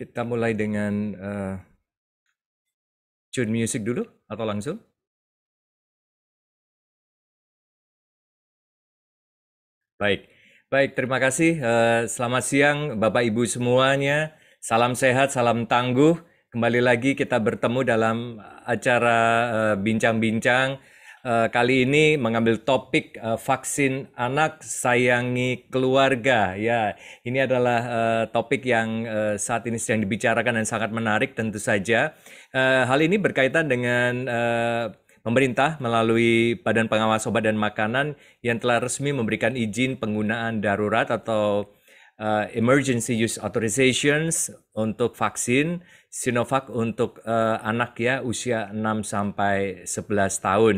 Kita mulai dengan uh, tune music dulu atau langsung? Baik, baik. Terima kasih. Uh, selamat siang, Bapak Ibu semuanya. Salam sehat, salam tangguh. Kembali lagi kita bertemu dalam acara eh, bincang-bincang. Uh, bincang -bincang Eh, kali ini mengambil topik uh, vaksin anak sayangi keluarga. Ya, ini adalah uh, topik yang uh, saat ini sedang dibicarakan dan sangat menarik tentu saja. Uh, hal ini berkaitan dengan uh, pemerintah melalui Badan Pengawas Obat dan Makanan yang telah resmi memberikan izin penggunaan darurat atau uh, emergency use authorizations untuk vaksin Sinovac untuk uh, anak ya usia 6 sampai 11 tahun.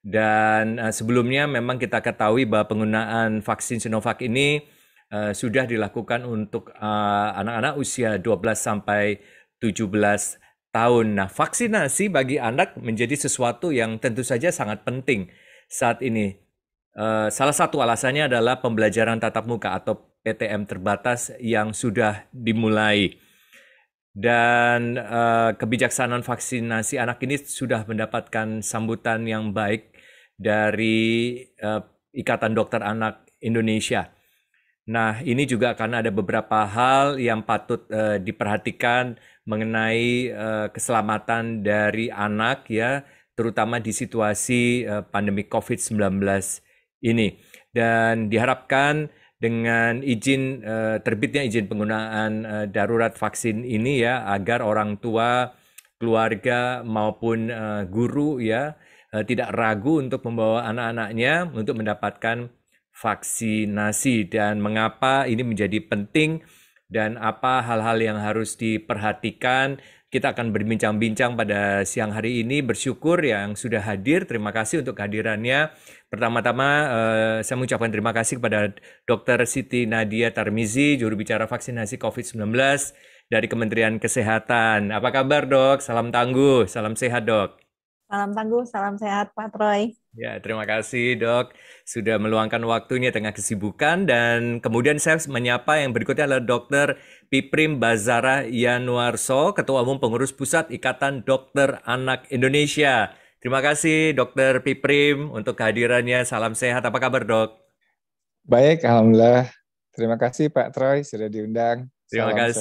Dan eh, sebelumnya memang kita ketahui bahwa penggunaan vaksin Sinovac ini eh, sudah dilakukan untuk eh, anak-anak uh, anak -anak usia 12 sampai 17 tahun. Nah, vaksinasi bagi anak menjadi sesuatu yang tentu saja sangat penting saat ini. salah satu alasannya adalah pembelajaran tatap muka atau PTM terbatas yang sudah dimulai dan uh, kebijaksanaan vaksinasi anak ini sudah mendapatkan sambutan yang baik dari uh, Ikatan Dokter Anak Indonesia. Nah, ini juga karena ada beberapa hal yang patut uh, diperhatikan mengenai uh, keselamatan dari anak ya, terutama di situasi uh, pandemi COVID-19 ini. Dan diharapkan dengan izin eh, terbitnya izin penggunaan eh, darurat vaksin ini ya agar orang tua, keluarga maupun eh, guru ya tidak ragu untuk membawa anak-anaknya untuk mendapatkan vaksinasi dan mengapa ini menjadi penting dan apa hal-hal yang harus diperhatikan. Kita akan berbincang-bincang pada siang hari ini. Bersyukur yang sudah hadir. Terima kasih untuk kehadirannya. Pertama-tama eh, saya mengucapkan terima kasih kepada Dr. Siti Nadia Tarmizi, juru bicara vaksinasi COVID-19 dari Kementerian Kesehatan. Apa kabar, Dok? Salam tangguh, salam sehat, Dok. Salam tangguh, salam sehat, Pak Troy. Ya, terima kasih, Dok. Sudah meluangkan waktunya tengah kesibukan dan kemudian saya menyapa yang berikutnya adalah Dr. Piprim Bazara Yanuarso, Ketua Umum Pengurus Pusat Ikatan Dokter Anak Indonesia. Terima kasih Dokter Piprim untuk kehadirannya. Salam sehat. Apa kabar dok? Baik, alhamdulillah. Terima kasih Pak Troy sudah diundang. Terima Salam kasih.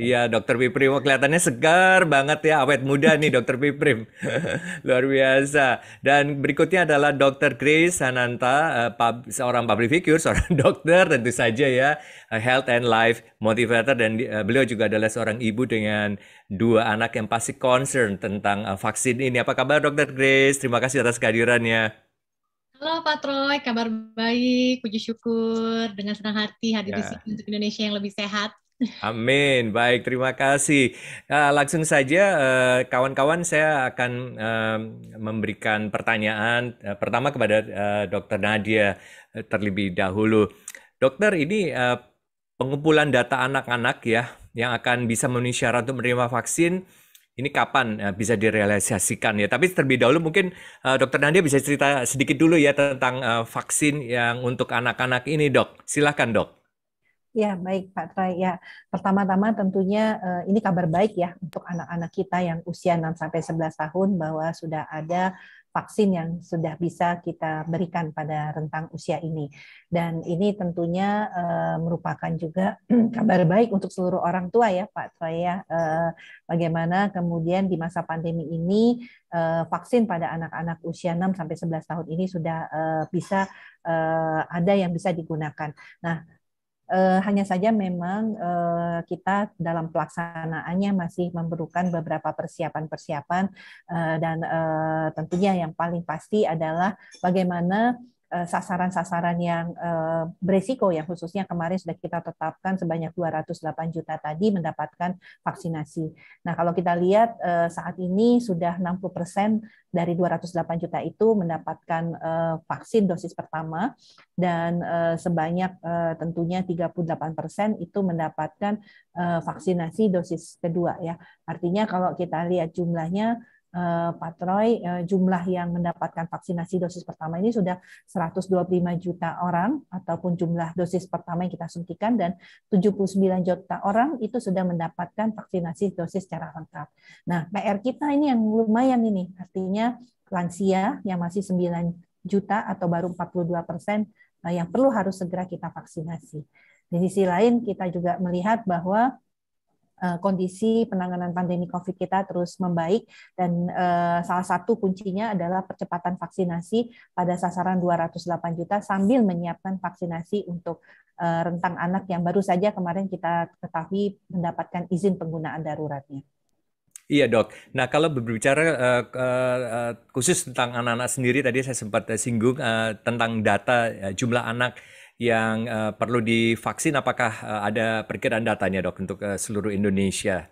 Sehat. Ya, Dokter Piprim oh, kelihatannya segar banget ya, awet muda nih Dokter Piprim. Luar biasa. Dan berikutnya adalah Dokter Grace Sananta, eh, seorang public figure, seorang dokter tentu saja ya, health and life motivator dan eh, beliau juga adalah seorang ibu dengan dua anak yang pasti concern tentang uh, vaksin ini. Apa kabar Dokter Grace? Terima kasih atas kehadirannya. Halo Pak Troy, kabar baik, puji syukur, dengan senang hati hadir ya. di sini untuk Indonesia yang lebih sehat. Amin, baik terima kasih. Nah, langsung saja eh, kawan-kawan saya akan memberikan pertanyaan pertama kepada dokter Nadia terlebih dahulu. Dokter ini pengumpulan data anak-anak ya yang akan bisa memenuhi syarat untuk menerima vaksin ini kapan eh, bisa direalisasikan ya. Tapi terlebih dahulu mungkin uh, Dokter Nadia bisa cerita sedikit dulu ya tentang uh, vaksin yang untuk anak-anak ini, Dok. Silahkan, Dok. Ya, baik Pak Tra. Ya, pertama-tama tentunya uh, ini kabar baik ya untuk anak-anak kita yang usia 6 sampai 11 tahun bahwa sudah ada vaksin yang sudah bisa kita berikan pada rentang usia ini. Dan ini tentunya uh, merupakan juga kabar baik untuk seluruh orang tua ya Pak Traya, uh, eh, bagaimana kemudian di masa pandemi ini uh, vaksin pada anak-anak usia 6 sampai 11 tahun ini sudah uh, bisa uh, ada yang bisa digunakan. Nah, Eh, hanya saja memang eh, kita dalam pelaksanaannya masih memerlukan beberapa persiapan-persiapan eh, dan eh, tentunya yang paling pasti adalah bagaimana Eh, sasaran-sasaran yang eh, beresiko yang khususnya kemarin sudah kita tetapkan sebanyak 208 juta tadi mendapatkan vaksinasi. Nah, kalau kita lihat eh, saat ini sudah 60% persen dari 208 juta itu mendapatkan vaksin dosis pertama dan sebanyak tentunya 38% persen itu mendapatkan vaksinasi dosis kedua ya. Artinya kalau kita lihat jumlahnya Eh, Pak Troy eh, jumlah yang mendapatkan vaksinasi dosis pertama ini sudah 125 juta orang ataupun jumlah dosis pertama yang kita suntikan dan 79 juta orang itu sudah mendapatkan vaksinasi dosis secara lengkap. Nah, PR kita ini yang lumayan ini artinya lansia yang masih 9 juta atau baru 42 persen eh, yang perlu harus segera kita vaksinasi. Di sisi lain kita juga melihat bahwa Eh, kondisi penanganan pandemi COVID kita terus membaik dan eh, salah satu kuncinya adalah percepatan vaksinasi pada sasaran 208 juta sambil menyiapkan vaksinasi untuk eh, rentang anak yang baru saja kemarin kita ketahui mendapatkan izin penggunaan daruratnya. Iya dok. Nah kalau berbicara uh, uh, khusus tentang anak-anak sendiri tadi saya sempat singgung uh, tentang data uh, jumlah anak yang uh, perlu divaksin? Apakah uh, ada perkiraan datanya dok untuk uh, seluruh Indonesia?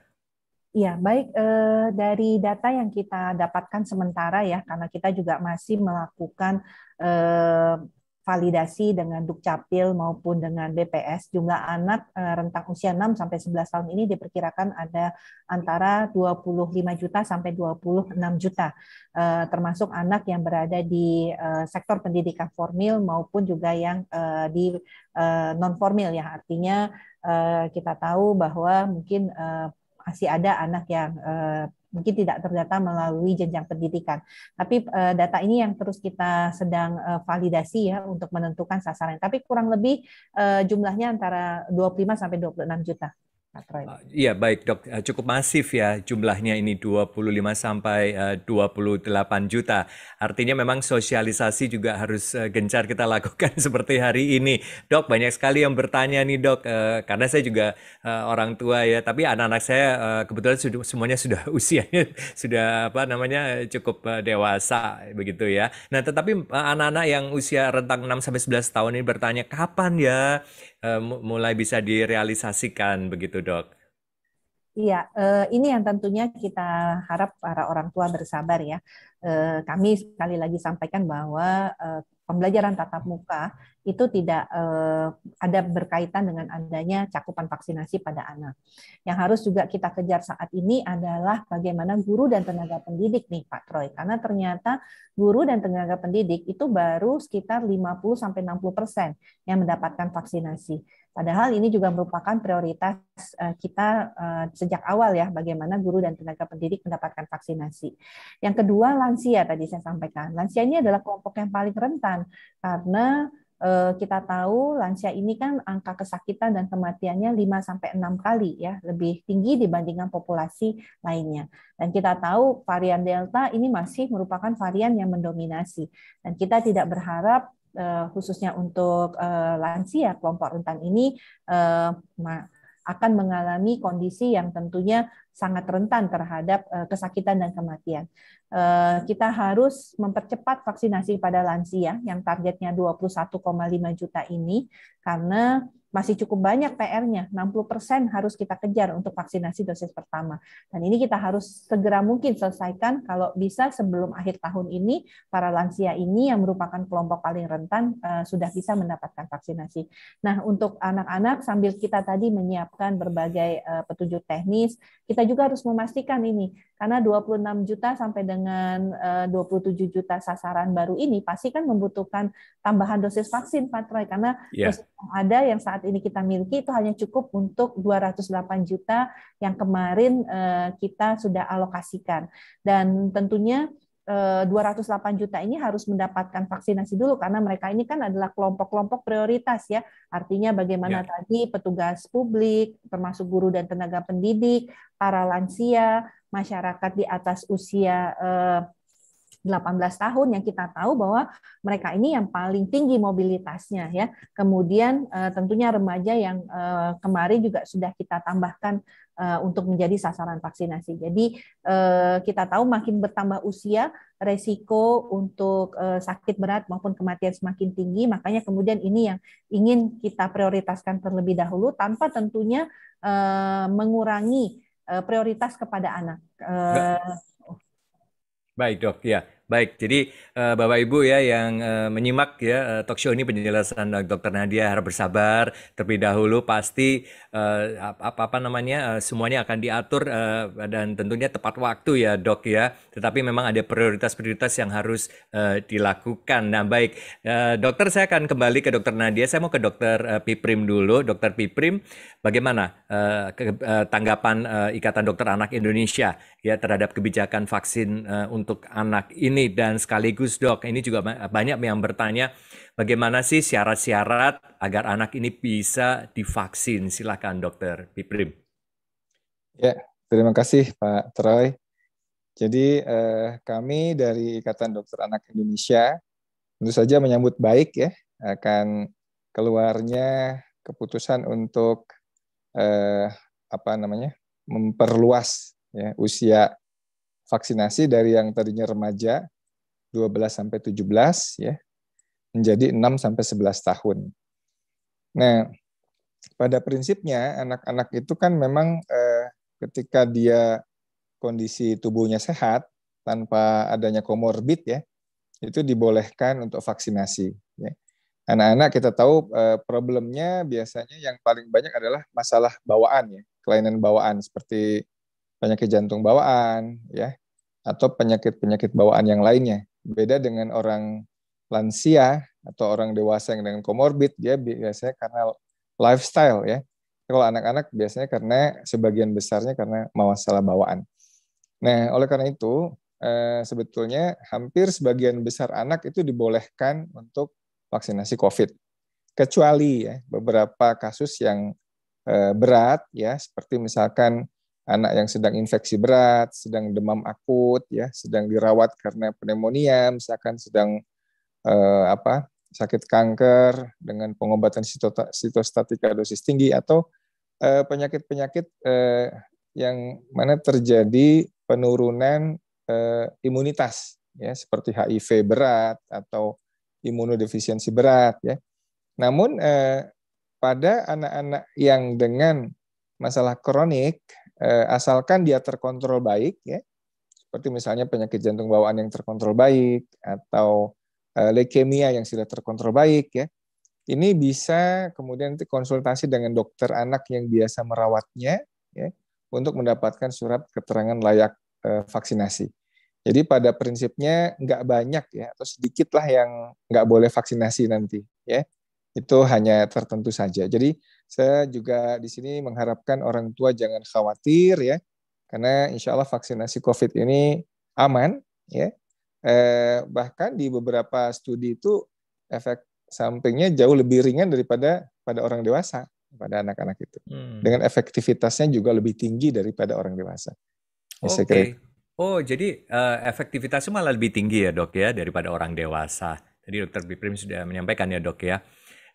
Ya, baik eh, dari data yang kita dapatkan sementara ya, karena kita juga masih melakukan eh, validasi dengan Dukcapil maupun dengan BPS jumlah anak eh, rentang usia 6 sampai 11 tahun ini diperkirakan ada antara 25 juta sampai 26 juta eh, termasuk anak yang berada di eh, sektor pendidikan formal maupun juga yang di non formal ya artinya kita tahu bahwa mungkin masih ada anak yang mungkin tidak terdata melalui jenjang pendidikan. Tapi uh, data ini yang terus kita sedang uh, validasi ya untuk menentukan sasaran. Tapi kurang lebih uh, jumlahnya antara 25 sampai 26 juta. Uh, iya baik dok, uh, cukup masif ya jumlahnya ini 25 sampai 28 uh, juta. Artinya memang sosialisasi juga harus gencar kita lakukan seperti hari ini. Dok banyak sekali yang bertanya nih dok, karena saya juga orang tua ya, tapi anak-anak saya kebetulan sudah, semuanya sudah usianya sudah apa namanya cukup dewasa begitu ya. Nah tetapi anak-anak yang usia rentang 6 sampai 11 tahun ini bertanya kapan ya Eh, mulai bisa direalisasikan begitu dok? Iya, eh, ini yang tentunya kita harap para orang tua bersabar ya. Eh, kami sekali lagi sampaikan bahwa pembelajaran tatap muka itu tidak eh, ada berkaitan dengan adanya cakupan vaksinasi pada anak. Yang harus juga kita kejar saat ini adalah bagaimana guru dan tenaga pendidik nih Pak Troy, karena ternyata guru dan tenaga pendidik itu baru sekitar 50 sampai 60 persen yang mendapatkan vaksinasi Padahal ini juga merupakan prioritas eh, kita eh, sejak awal ya, bagaimana guru dan tenaga pendidik mendapatkan vaksinasi. Yang kedua, lansia tadi saya sampaikan. Lansia ini adalah kelompok yang paling rentan karena eh, kita tahu lansia ini kan angka kesakitan dan kematiannya 5 6 kali ya, lebih tinggi dibandingkan populasi lainnya. Dan kita tahu varian Delta ini masih merupakan varian yang mendominasi. Dan kita tidak berharap Eh, khususnya untuk eh, lansia kelompok rentan ini eh, akan mengalami kondisi yang tentunya sangat rentan terhadap kesakitan dan kematian. Kita harus mempercepat vaksinasi pada lansia yang targetnya 21,5 juta ini karena masih cukup banyak PR-nya, 60% harus kita kejar untuk vaksinasi dosis pertama. Dan ini kita harus segera mungkin selesaikan kalau bisa sebelum akhir tahun ini para lansia ini yang merupakan kelompok paling rentan eh, sudah bisa mendapatkan vaksinasi. Nah, untuk anak-anak sambil kita tadi menyiapkan berbagai eh, petunjuk teknis, kita juga harus memastikan ini karena 26 juta sampai dengan 27 eh, juta sasaran baru ini pasti kan membutuhkan tambahan dosis vaksin, Pak Troy. Karena yeah. dosis yang ada yang saat ini kita miliki itu hanya cukup untuk 208 juta yang kemarin eh, kita sudah alokasikan. Dan tentunya 208 eh, juta ini harus mendapatkan vaksinasi dulu karena mereka ini kan adalah kelompok-kelompok prioritas ya. Artinya bagaimana ya. tadi petugas publik termasuk guru dan tenaga pendidik, para lansia, masyarakat di atas usia 18 eh, tahun yang kita tahu bahwa mereka ini yang paling tinggi mobilitasnya ya. Kemudian eh, tentunya remaja yang eh, kemarin juga sudah kita tambahkan untuk menjadi sasaran vaksinasi. Jadi kita tahu makin bertambah usia resiko untuk sakit berat maupun kematian semakin tinggi, makanya kemudian ini yang ingin kita prioritaskan terlebih dahulu tanpa tentunya mengurangi Eh, prioritas kepada anak. Eh, Baik dok, ya. Baik, jadi uh, Bapak Ibu ya yang uh, menyimak ya uh, talk show ini penjelasan Dokter Nadia harap bersabar terlebih dahulu pasti uh, apa apa namanya uh, semuanya akan diatur uh, dan tentunya tepat waktu ya Dok ya. Tetapi memang ada prioritas-prioritas yang harus uh, dilakukan. Nah, baik. Uh, dokter saya akan kembali ke Dokter Nadia. Saya mau ke Dokter Uh, Piprim dulu. Dokter Piprim, bagaimana uh, ke, uh, tanggapan uh, Ikatan Dokter Anak Indonesia ya terhadap kebijakan vaksin uh, untuk anak ini dan sekaligus dok ini juga banyak yang bertanya bagaimana sih syarat-syarat agar anak ini bisa divaksin silakan dokter Piprim ya terima kasih Pak Troy jadi eh, kami dari Ikatan Dokter Anak Indonesia tentu saja menyambut baik ya akan keluarnya keputusan untuk eh, apa namanya memperluas ya, usia vaksinasi dari yang tadinya remaja 12 sampai 17 ya menjadi 6 sampai 11 tahun. Nah, pada prinsipnya anak-anak itu kan memang eh, ketika dia kondisi tubuhnya sehat tanpa adanya komorbid ya, itu dibolehkan untuk vaksinasi ya. Anak-anak kita tahu eh, problemnya biasanya yang paling banyak adalah masalah bawaan ya, kelainan bawaan seperti penyakit jantung bawaan, ya, atau penyakit-penyakit bawaan yang lainnya. Beda dengan orang lansia atau orang dewasa yang dengan komorbid, dia biasanya karena lifestyle, ya. Kalau anak-anak biasanya karena sebagian besarnya karena masalah bawaan. Nah, oleh karena itu, eh, sebetulnya hampir sebagian besar anak itu dibolehkan untuk vaksinasi COVID. Kecuali ya, beberapa kasus yang eh, berat, ya, seperti misalkan anak yang sedang infeksi berat, sedang demam akut, ya, sedang dirawat karena pneumonia, misalkan sedang eh, apa sakit kanker dengan pengobatan sitostatika dosis tinggi atau eh, penyakit-penyakit eh, eh, yang mana terjadi penurunan eh, imunitas ya seperti HIV berat atau imunodefisiensi berat ya. Namun eh, pada anak-anak yang dengan masalah kronik Eh, asalkan dia terkontrol baik ya seperti misalnya penyakit jantung bawaan yang terkontrol baik atau eh, leukemia yang sudah terkontrol baik ya ini bisa kemudian nanti konsultasi dengan dokter anak yang biasa merawatnya ya untuk mendapatkan surat keterangan layak eh, vaksinasi jadi pada prinsipnya nggak banyak ya atau sedikitlah yang nggak boleh vaksinasi nanti ya itu hanya tertentu saja jadi saya juga di sini mengharapkan orang tua jangan khawatir ya, karena insya Allah vaksinasi COVID ini aman ya. Eh, bahkan di beberapa studi itu efek sampingnya jauh lebih ringan daripada pada orang dewasa pada anak-anak itu hmm. dengan efektivitasnya juga lebih tinggi daripada orang dewasa. Ya, Oke. Okay. Oh jadi uh, efektivitasnya malah lebih tinggi ya dok ya daripada orang dewasa. Tadi dokter Biprim sudah menyampaikan ya dok ya.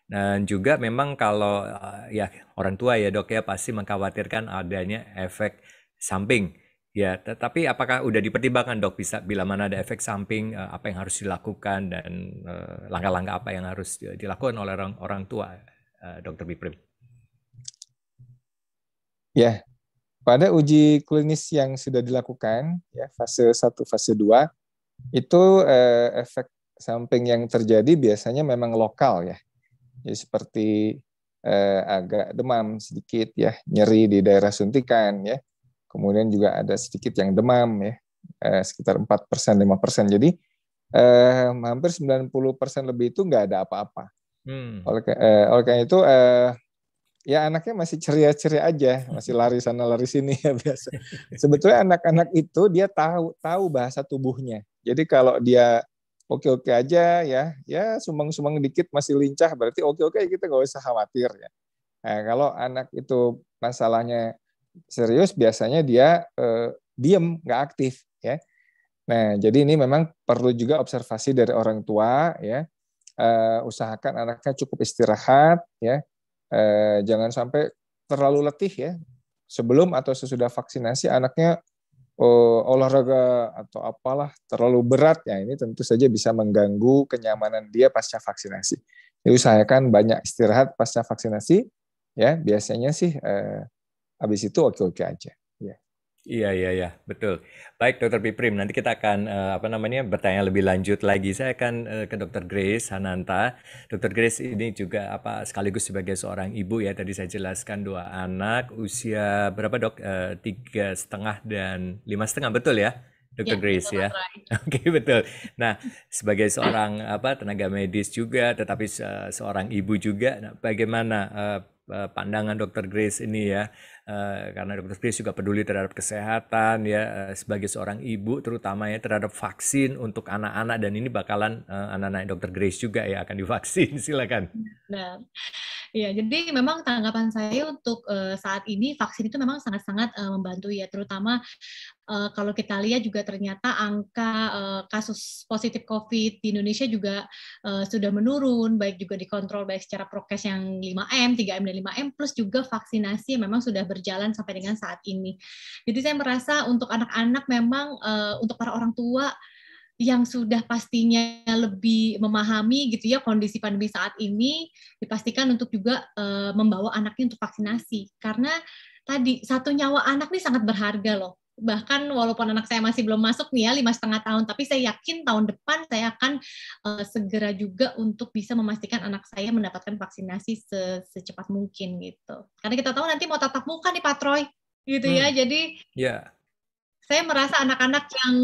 Dan juga memang kalau eh, ya orang tua ya dok ya pasti mengkhawatirkan adanya efek samping. Ya, tetapi apakah udah dipertimbangkan dok bisa bila mana ada efek samping eh, apa yang harus dilakukan dan eh, langkah-langkah apa yang harus dilakukan oleh orang orang tua, dokter Biprim? Ya, pada uji klinis yang sudah dilakukan ya fase 1, fase 2 itu eh, efek samping yang terjadi biasanya memang lokal ya ya seperti eh, agak demam sedikit ya, nyeri di daerah suntikan ya. Kemudian juga ada sedikit yang demam ya, eh, sekitar 4%, 5%. Jadi eh, hampir 90% lebih itu nggak ada apa-apa. Hmm. Oleh, eh, oleh karena itu eh, ya anaknya masih ceria-ceria aja, masih lari sana lari sini ya biasa. Sebetulnya anak-anak itu dia tahu tahu bahasa tubuhnya. Jadi kalau dia oke-oke aja ya, ya sumbang-sumbang dikit masih lincah berarti oke-oke kita nggak usah khawatir ya. Nah, kalau anak itu masalahnya serius biasanya dia eh, diem nggak aktif ya. Nah jadi ini memang perlu juga observasi dari orang tua ya. Eh, usahakan anaknya cukup istirahat ya. Eh, jangan sampai terlalu letih ya. Sebelum atau sesudah vaksinasi anaknya uh, olahraga atau apalah terlalu berat ya ini tentu saja bisa mengganggu kenyamanan dia pasca vaksinasi. Jadi usahakan banyak istirahat pasca vaksinasi ya biasanya sih eh, habis itu oke-oke aja. Iya, iya, iya, betul. Baik, Dokter Piprim, nanti kita akan uh, apa namanya bertanya lebih lanjut lagi. Saya akan uh, ke Dokter Grace Hananta. Dokter Grace ini juga apa sekaligus sebagai seorang ibu ya. Tadi saya jelaskan dua anak, usia berapa dok? uh, tiga setengah dan lima setengah, betul ya? Dokter iya, Ya, Grace ya. Oke, okay, betul. Nah, sebagai seorang apa tenaga medis juga tetapi uh, seorang ibu juga, nah, bagaimana uh, pandangan Dokter Grace ini ya Eh, karena Dokter Chris juga peduli terhadap kesehatan ya eh, sebagai seorang ibu terutama ya terhadap vaksin untuk anak-anak dan ini bakalan uh, anak-anak Dokter Grace juga ya akan divaksin silakan. Nah, ya jadi memang tanggapan saya untuk uh, saat ini vaksin itu memang sangat-sangat uh, membantu ya terutama uh, kalau kita lihat juga ternyata angka uh, kasus positif COVID di Indonesia juga uh, sudah menurun, baik juga dikontrol baik secara prokes yang 5M, 3M, dan 5M, plus juga vaksinasi memang sudah berjalan sampai dengan saat ini. Jadi saya merasa untuk anak-anak memang uh, untuk para orang tua yang sudah pastinya lebih memahami gitu ya kondisi pandemi saat ini dipastikan untuk juga uh, membawa anaknya untuk vaksinasi karena tadi satu nyawa anak ini sangat berharga loh bahkan walaupun anak saya masih belum masuk nih ya lima setengah tahun tapi saya yakin tahun depan saya akan uh, segera juga untuk bisa memastikan anak saya mendapatkan vaksinasi se secepat mungkin gitu karena kita tahu nanti mau tatap muka nih Pak Troy gitu ya hmm. jadi yeah. saya merasa anak-anak yang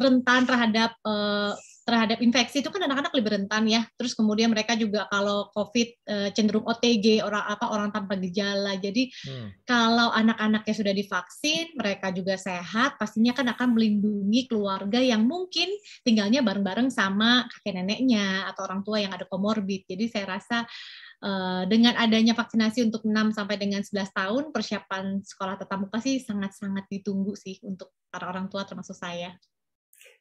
rentan terhadap uh, terhadap infeksi itu kan anak-anak lebih rentan ya. Terus kemudian mereka juga kalau COVID eh, cenderung OTG orang apa orang tanpa gejala. Jadi hmm. kalau anak anak yang sudah divaksin, mereka juga sehat, pastinya kan akan melindungi keluarga yang mungkin tinggalnya bareng-bareng sama kakek neneknya atau orang tua yang ada komorbid. Jadi saya rasa eh, dengan adanya vaksinasi untuk 6 sampai dengan 11 tahun, persiapan sekolah tatap muka sih sangat-sangat ditunggu sih untuk para orang tua termasuk saya.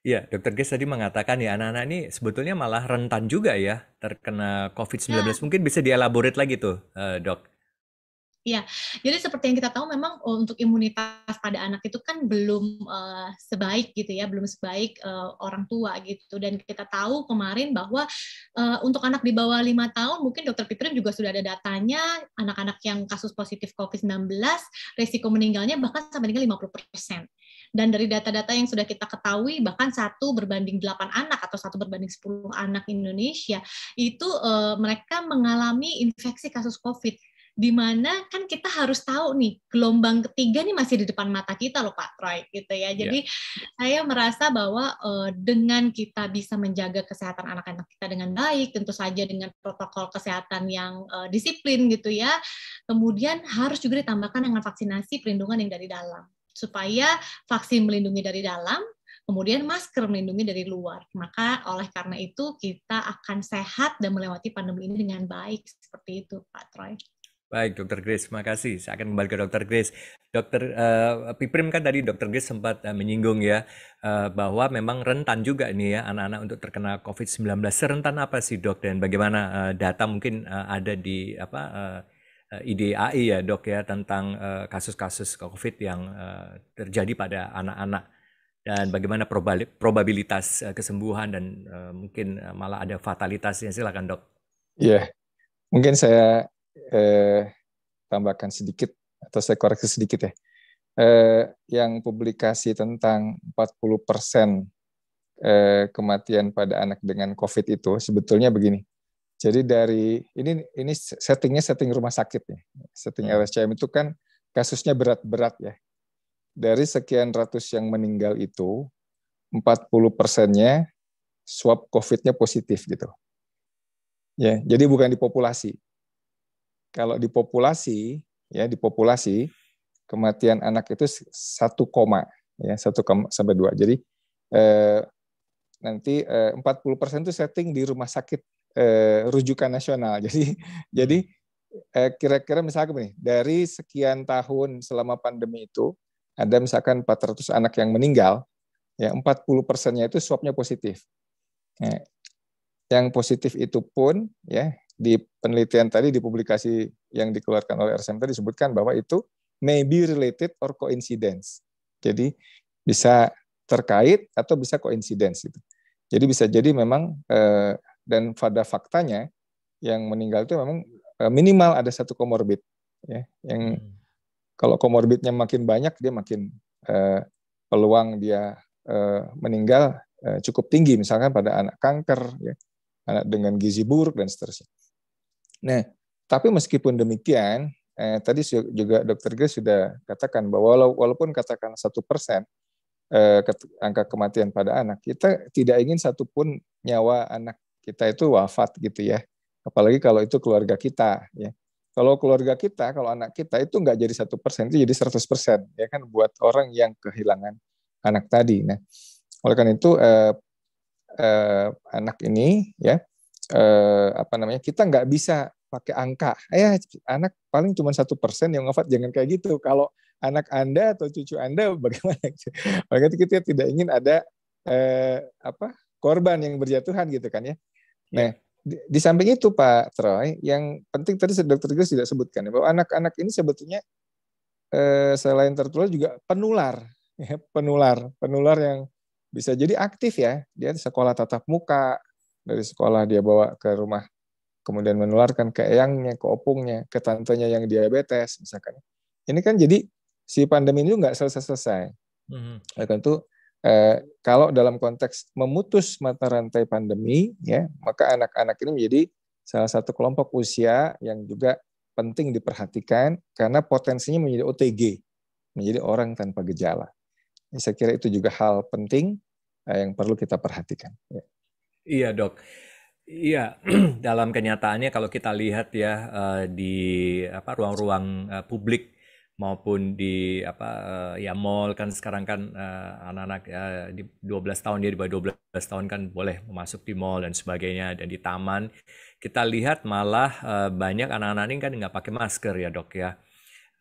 Ya, Dokter Ges tadi mengatakan ya anak-anak ini sebetulnya malah rentan juga ya terkena COVID-19. Ya. Mungkin bisa dielaborate lagi tuh, eh, dok. Ya, jadi seperti yang kita tahu memang oh, untuk imunitas pada anak itu kan belum uh, sebaik gitu ya, belum sebaik uh, orang tua gitu. Dan kita tahu kemarin bahwa uh, untuk anak di bawah lima tahun, mungkin Dokter Fitrin juga sudah ada datanya, anak-anak yang kasus positif COVID-19, resiko meninggalnya bahkan sampai dengan puluh persen. Dan dari data-data yang sudah kita ketahui, bahkan satu berbanding 8 anak atau satu berbanding 10 anak Indonesia, itu uh, mereka mengalami infeksi kasus COVID di mana kan kita harus tahu nih gelombang ketiga nih masih di depan mata kita loh Pak Troy gitu ya. Jadi yeah. saya merasa bahwa uh, dengan kita bisa menjaga kesehatan anak-anak kita dengan baik, tentu saja dengan protokol kesehatan yang uh, disiplin gitu ya. Kemudian harus juga ditambahkan dengan vaksinasi perlindungan yang dari dalam supaya vaksin melindungi dari dalam, kemudian masker melindungi dari luar. Maka oleh karena itu kita akan sehat dan melewati pandemi ini dengan baik seperti itu, Pak Troy. Baik, Dokter Grace, terima kasih. Saya akan kembali ke Dokter Grace. Dokter uh, Piprim kan tadi Dokter Grace sempat uh, menyinggung ya uh, bahwa memang rentan juga ini ya anak-anak untuk terkena COVID-19. Serentan apa sih dok dan bagaimana uh, data mungkin uh, ada di apa uh, Eh, IDAI ya dok ya tentang eh, kasus-kasus uh, COVID yang uh, terjadi pada anak-anak dan bagaimana probabilitas uh, kesembuhan dan uh, mungkin malah ada fatalitasnya silakan dok. Iya, yeah. mungkin saya uh, tambahkan sedikit atau saya koreksi sedikit ya. uh, yang publikasi tentang 40 persen uh, kematian pada anak dengan COVID itu sebetulnya begini jadi dari ini ini settingnya setting rumah sakit nih. Setting RSCM hmm. itu kan kasusnya berat-berat ya. Dari sekian ratus yang meninggal itu 40 persennya swab COVID-nya positif gitu. Ya, jadi bukan di populasi. Kalau di populasi, ya di populasi kematian anak itu satu koma ya satu sampai dua. Jadi eh, nanti eh, 40 persen itu setting di rumah sakit eh, rujukan nasional. Jadi jadi hmm. eh, kira-kira misalnya nih dari sekian tahun selama pandemi itu ada misalkan 400 anak yang meninggal, ya 40 persennya itu swabnya positif. Ya, yang positif itu pun ya di penelitian tadi di publikasi yang dikeluarkan oleh RSM tadi disebutkan bahwa itu may be related or coincidence. Jadi bisa terkait atau bisa coincidence itu. Jadi bisa jadi memang eh, dan pada faktanya yang meninggal itu memang eh, minimal ada satu komorbid ya yang hmm. kalau komorbidnya makin banyak dia makin eh, peluang dia eh, meninggal eh, cukup tinggi misalkan pada anak kanker ya anak dengan gizi buruk dan seterusnya. Nah, tapi meskipun demikian, eh, tadi juga Dokter Grace sudah katakan bahwa walaupun katakan satu persen eh, angka kematian pada anak, kita tidak ingin satupun nyawa anak kita itu wafat gitu ya. Apalagi kalau itu keluarga kita ya. Kalau keluarga kita, kalau anak kita itu nggak jadi satu persen, itu jadi 100 persen ya kan buat orang yang kehilangan anak tadi. Nah, oleh karena itu eh, eh, anak ini ya eh, apa namanya kita nggak bisa pakai angka. Eh, anak paling cuma satu persen yang wafat, jangan kayak gitu. Kalau anak anda atau cucu anda bagaimana? Maka kita tidak ingin ada eh, apa korban yang berjatuhan gitu kan ya. Nah, iya. di, di samping itu Pak Troy, yang penting tadi Dokter Grace tidak sebutkan ya, bahwa anak-anak ini sebetulnya eh, selain tertular juga penular, ya, penular, penular yang bisa jadi aktif ya. Dia sekolah tatap muka, dari sekolah dia bawa ke rumah, kemudian menularkan ke eyangnya, ke opungnya, ke tantenya yang diabetes misalkan. Ini kan jadi si pandemi ini nggak selesai-selesai. Mm -hmm. tentu eh, kalau dalam konteks memutus mata rantai pandemi, ya maka anak-anak ini menjadi salah satu kelompok usia yang juga penting diperhatikan karena potensinya menjadi OTG, menjadi orang tanpa gejala. Ya, saya kira itu juga hal penting eh, yang perlu kita perhatikan. Ya. Iya dok. Iya, dalam kenyataannya kalau kita lihat ya eh, di ruang-ruang eh, publik maupun di apa eh, ya mall kan sekarang kan eh, anak-anak uh, di 12 tahun dia di bawah 12 tahun kan boleh masuk di mall dan sebagainya dan di taman kita lihat malah banyak anak-anak ini kan nggak pakai masker ya dok ya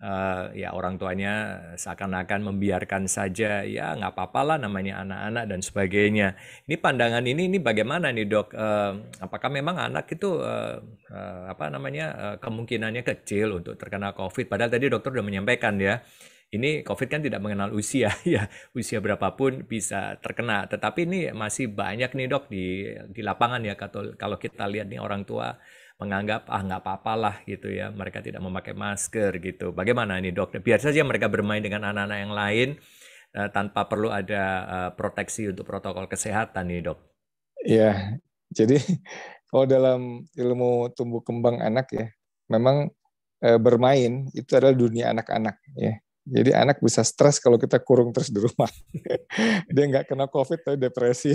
uh, ya orang tuanya seakan-akan membiarkan saja ya nggak apa-apalah namanya anak-anak dan sebagainya. Ini pandangan ini ini bagaimana nih dok? Uh, apakah memang anak itu uh, uh, apa namanya uh, kemungkinannya kecil untuk terkena COVID? Padahal tadi dokter sudah menyampaikan ya. Ini COVID kan tidak mengenal usia, ya usia berapapun bisa terkena. Tetapi ini masih banyak nih dok di di lapangan ya kalau kalau kita lihat nih orang tua menganggap ah nggak apa-apa lah gitu ya mereka tidak memakai masker gitu bagaimana ini dok biar saja mereka bermain dengan anak-anak yang lain uh, tanpa perlu ada uh, proteksi untuk protokol kesehatan nih dok ya jadi kalau dalam ilmu tumbuh kembang anak ya memang uh, bermain itu adalah dunia anak-anak ya jadi anak bisa stres kalau kita kurung terus di rumah. Dia nggak kena COVID tapi depresi.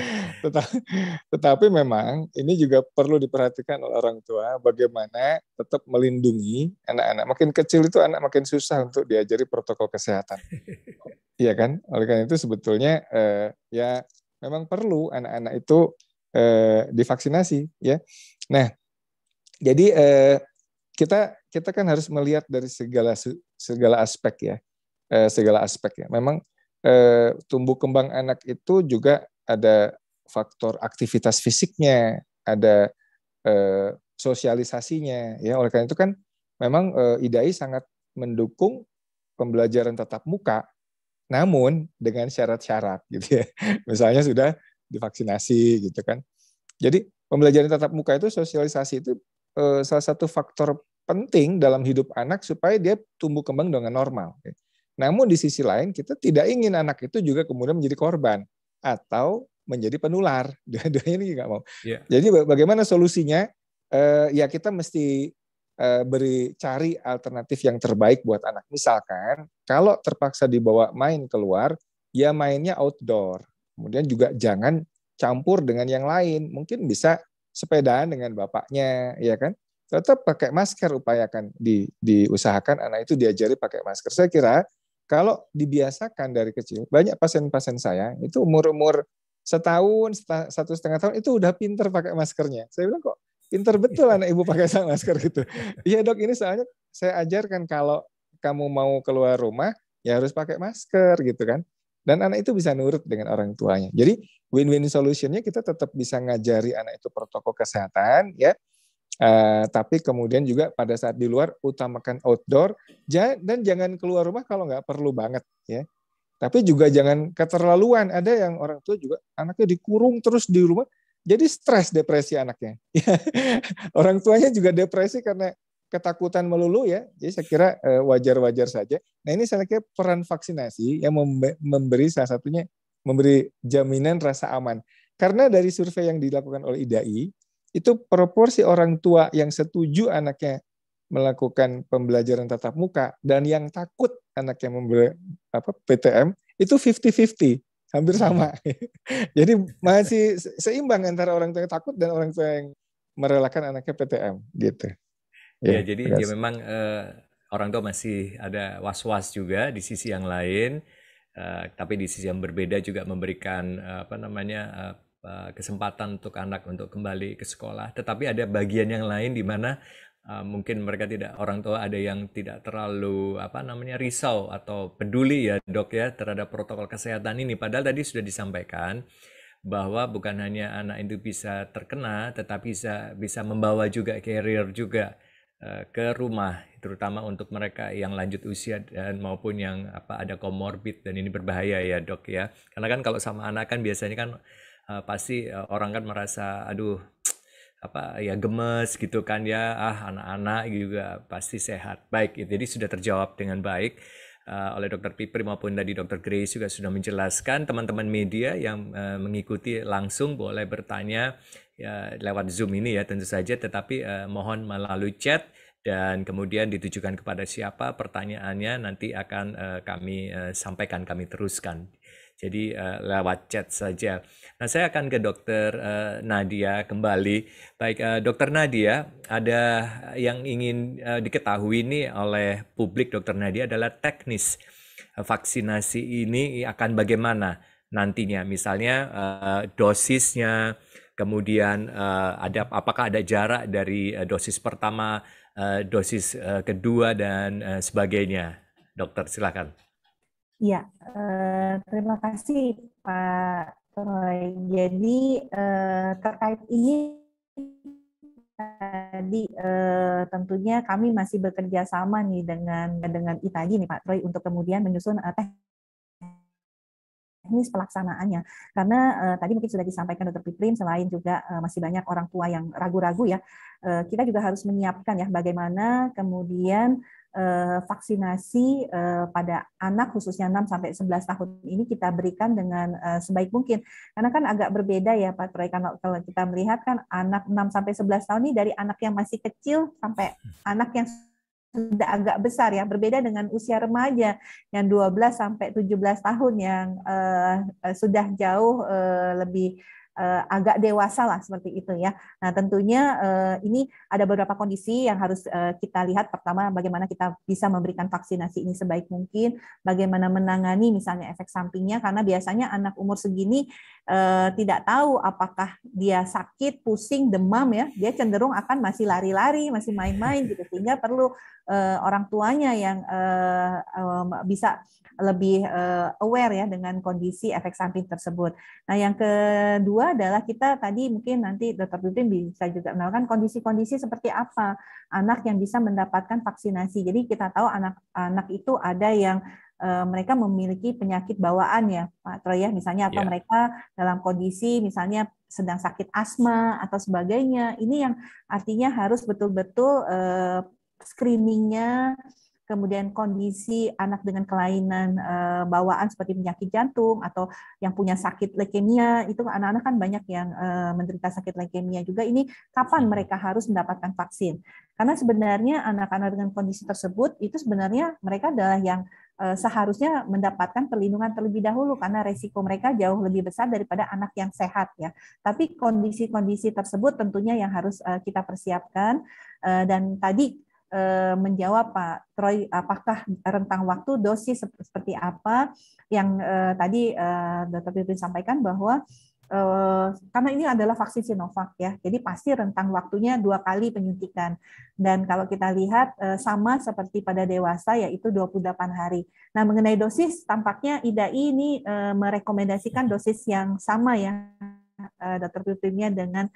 tetapi, memang ini juga perlu diperhatikan oleh orang tua bagaimana tetap melindungi anak-anak. Makin kecil itu anak makin susah untuk diajari protokol kesehatan. iya kan? Oleh karena itu sebetulnya eh, ya memang perlu anak-anak itu eh, divaksinasi ya. Nah, jadi eh, kita kita kan harus melihat dari segala segala aspek ya eh, segala aspek ya memang eh, tumbuh kembang anak itu juga ada faktor aktivitas fisiknya ada eh, sosialisasinya ya oleh karena itu kan memang eh, IDAI sangat mendukung pembelajaran tatap muka namun dengan syarat-syarat gitu ya misalnya sudah divaksinasi gitu kan jadi pembelajaran tatap muka itu sosialisasi itu eh, salah satu faktor penting dalam hidup anak supaya dia tumbuh kembang dengan normal. Namun di sisi lain kita tidak ingin anak itu juga kemudian menjadi korban atau menjadi penular. Dua-duanya ini nggak mau. Iya. Jadi bagaimana solusinya? Eh, ya kita mesti eh, beri cari alternatif yang terbaik buat anak. Misalkan kalau terpaksa dibawa main keluar, ya mainnya outdoor. Kemudian juga jangan campur dengan yang lain. Mungkin bisa sepedaan dengan bapaknya, ya kan? tetap pakai masker upayakan di diusahakan anak itu diajari pakai masker. Saya kira kalau dibiasakan dari kecil, banyak pasien-pasien saya itu umur-umur setahun, satu setengah tahun itu udah pinter pakai maskernya. Saya bilang kok pinter betul anak ibu pakai masker gitu. Iya dok, ini soalnya saya ajarkan kalau kamu mau keluar rumah ya harus pakai masker gitu kan. Dan anak itu bisa nurut dengan orang tuanya. Jadi win-win solutionnya kita tetap bisa ngajari anak itu protokol kesehatan ya, Uh, tapi kemudian juga pada saat di luar utamakan outdoor dan jangan keluar rumah kalau nggak perlu banget ya. Tapi juga jangan keterlaluan. Ada yang orang tua juga anaknya dikurung terus di rumah, jadi stres depresi anaknya. orang tuanya juga depresi karena ketakutan melulu ya. Jadi saya kira eh, wajar-wajar saja. Nah ini saya kira peran vaksinasi yang memberi salah satunya memberi jaminan rasa aman. Karena dari survei yang dilakukan oleh IDAI, itu proporsi orang tua yang setuju anaknya melakukan pembelajaran tatap muka dan yang takut anaknya membeli apa PTM itu 50-50 hampir sama. Jadi masih seimbang antara orang tua yang takut dan orang tua yang merelakan anaknya PTM gitu. Ya, ya jadi ya memang uh, orang tua masih ada was-was juga di sisi yang lain, uh, tapi di sisi yang berbeda juga memberikan uh, apa namanya uh, Eh, kesempatan untuk anak untuk kembali ke sekolah. Tetapi ada bagian yang lain di mana eh, mungkin mereka tidak orang tua ada yang tidak terlalu apa namanya risau atau peduli ya dok ya terhadap protokol kesehatan ini. Padahal tadi sudah disampaikan bahwa bukan hanya anak itu bisa terkena, tetapi bisa bisa membawa juga carrier juga eh, ke rumah, terutama untuk mereka yang lanjut usia dan maupun yang apa ada komorbid dan ini berbahaya ya dok ya. Karena kan kalau sama anak kan biasanya kan Eh, pasti eh, orang kan merasa aduh apa ya gemes gitu kan ya ah anak-anak juga pasti sehat baik ya, jadi sudah terjawab dengan baik uh, oleh dokter Pipri maupun dari dokter Grace juga sudah menjelaskan teman-teman media yang uh, mengikuti langsung boleh bertanya ya, lewat Zoom ini ya tentu saja tetapi uh, mohon melalui chat dan kemudian ditujukan kepada siapa pertanyaannya nanti akan uh, kami uh, sampaikan kami teruskan jadi uh, lewat chat saja. Nah, saya akan ke dokter uh, Nadia kembali. Baik, uh, dokter Nadia, ada yang ingin uh, diketahui ini oleh publik dokter Nadia adalah teknis vaksinasi ini akan bagaimana nantinya. Misalnya uh, dosisnya, kemudian uh, ada apakah ada jarak dari uh, dosis pertama, uh, dosis uh, kedua dan uh, sebagainya. Dokter silakan. Ya, eh, terima kasih Pak Troy. Jadi eh, terkait ini tadi eh, tentunya kami masih bekerja sama nih dengan dengan Itagi nih Pak Troy untuk kemudian menyusun eh, teknis pelaksanaannya karena uh, tadi mungkin sudah disampaikan Dr. Piprim selain juga uh, masih banyak orang tua yang ragu-ragu ya uh, kita juga harus menyiapkan ya bagaimana kemudian Eh, vaksinasi eh, pada anak khususnya 6 sampai 11 tahun ini kita berikan dengan eh, sebaik mungkin. Karena kan agak berbeda ya Pak Troy kalau kita melihat kan anak 6 sampai 11 tahun ini dari anak yang masih kecil sampai anak yang sudah agak besar ya berbeda dengan usia remaja yang 12 sampai 17 tahun yang eh, sudah jauh lebih uh, agak dewasa lah seperti itu ya. Nah tentunya uh, ini ada beberapa kondisi yang harus uh, kita lihat. Pertama bagaimana kita bisa memberikan vaksinasi ini sebaik mungkin, bagaimana menangani misalnya efek sampingnya karena biasanya anak umur segini uh, tidak tahu apakah dia sakit, pusing, demam ya, dia cenderung akan masih lari-lari, masih main-main gitu sehingga perlu uh, orang tuanya yang uh, um, bisa lebih uh, aware ya dengan kondisi efek samping tersebut. Nah, yang kedua adalah kita tadi mungkin nanti Dr. Putin bisa juga menawarkan kondisi-kondisi seperti apa anak yang bisa mendapatkan vaksinasi. Jadi kita tahu anak-anak itu ada yang mereka memiliki penyakit bawaan ya Pak Troy ya. misalnya atau yeah. mereka dalam kondisi misalnya sedang sakit asma atau sebagainya ini yang artinya harus betul-betul screeningnya, kemudian kondisi anak dengan kelainan uh, bawaan seperti penyakit jantung atau yang punya sakit leukemia itu anak-anak kan banyak yang uh, menderita sakit leukemia juga ini kapan iya. mereka harus mendapatkan vaksin karena sebenarnya anak-anak dengan kondisi tersebut itu sebenarnya mereka adalah yang eh, seharusnya mendapatkan perlindungan terlebih dahulu karena resiko mereka jauh lebih besar daripada anak yang sehat ya tapi kondisi-kondisi tersebut tentunya yang harus kita persiapkan dan tadi Eh, menjawab Pak Troy apakah rentang waktu dosis seperti apa yang eh, tadi eh, Dr. Pipin sampaikan bahwa karena ini adalah vaksin Sinovac ya, jadi pasti rentang waktunya dua kali penyuntikan. Dan kalau kita lihat sama seperti pada dewasa yaitu 28 hari. Nah mengenai dosis tampaknya IDAI ini merekomendasikan dosis yang sama ya dokter Pipinnya dengan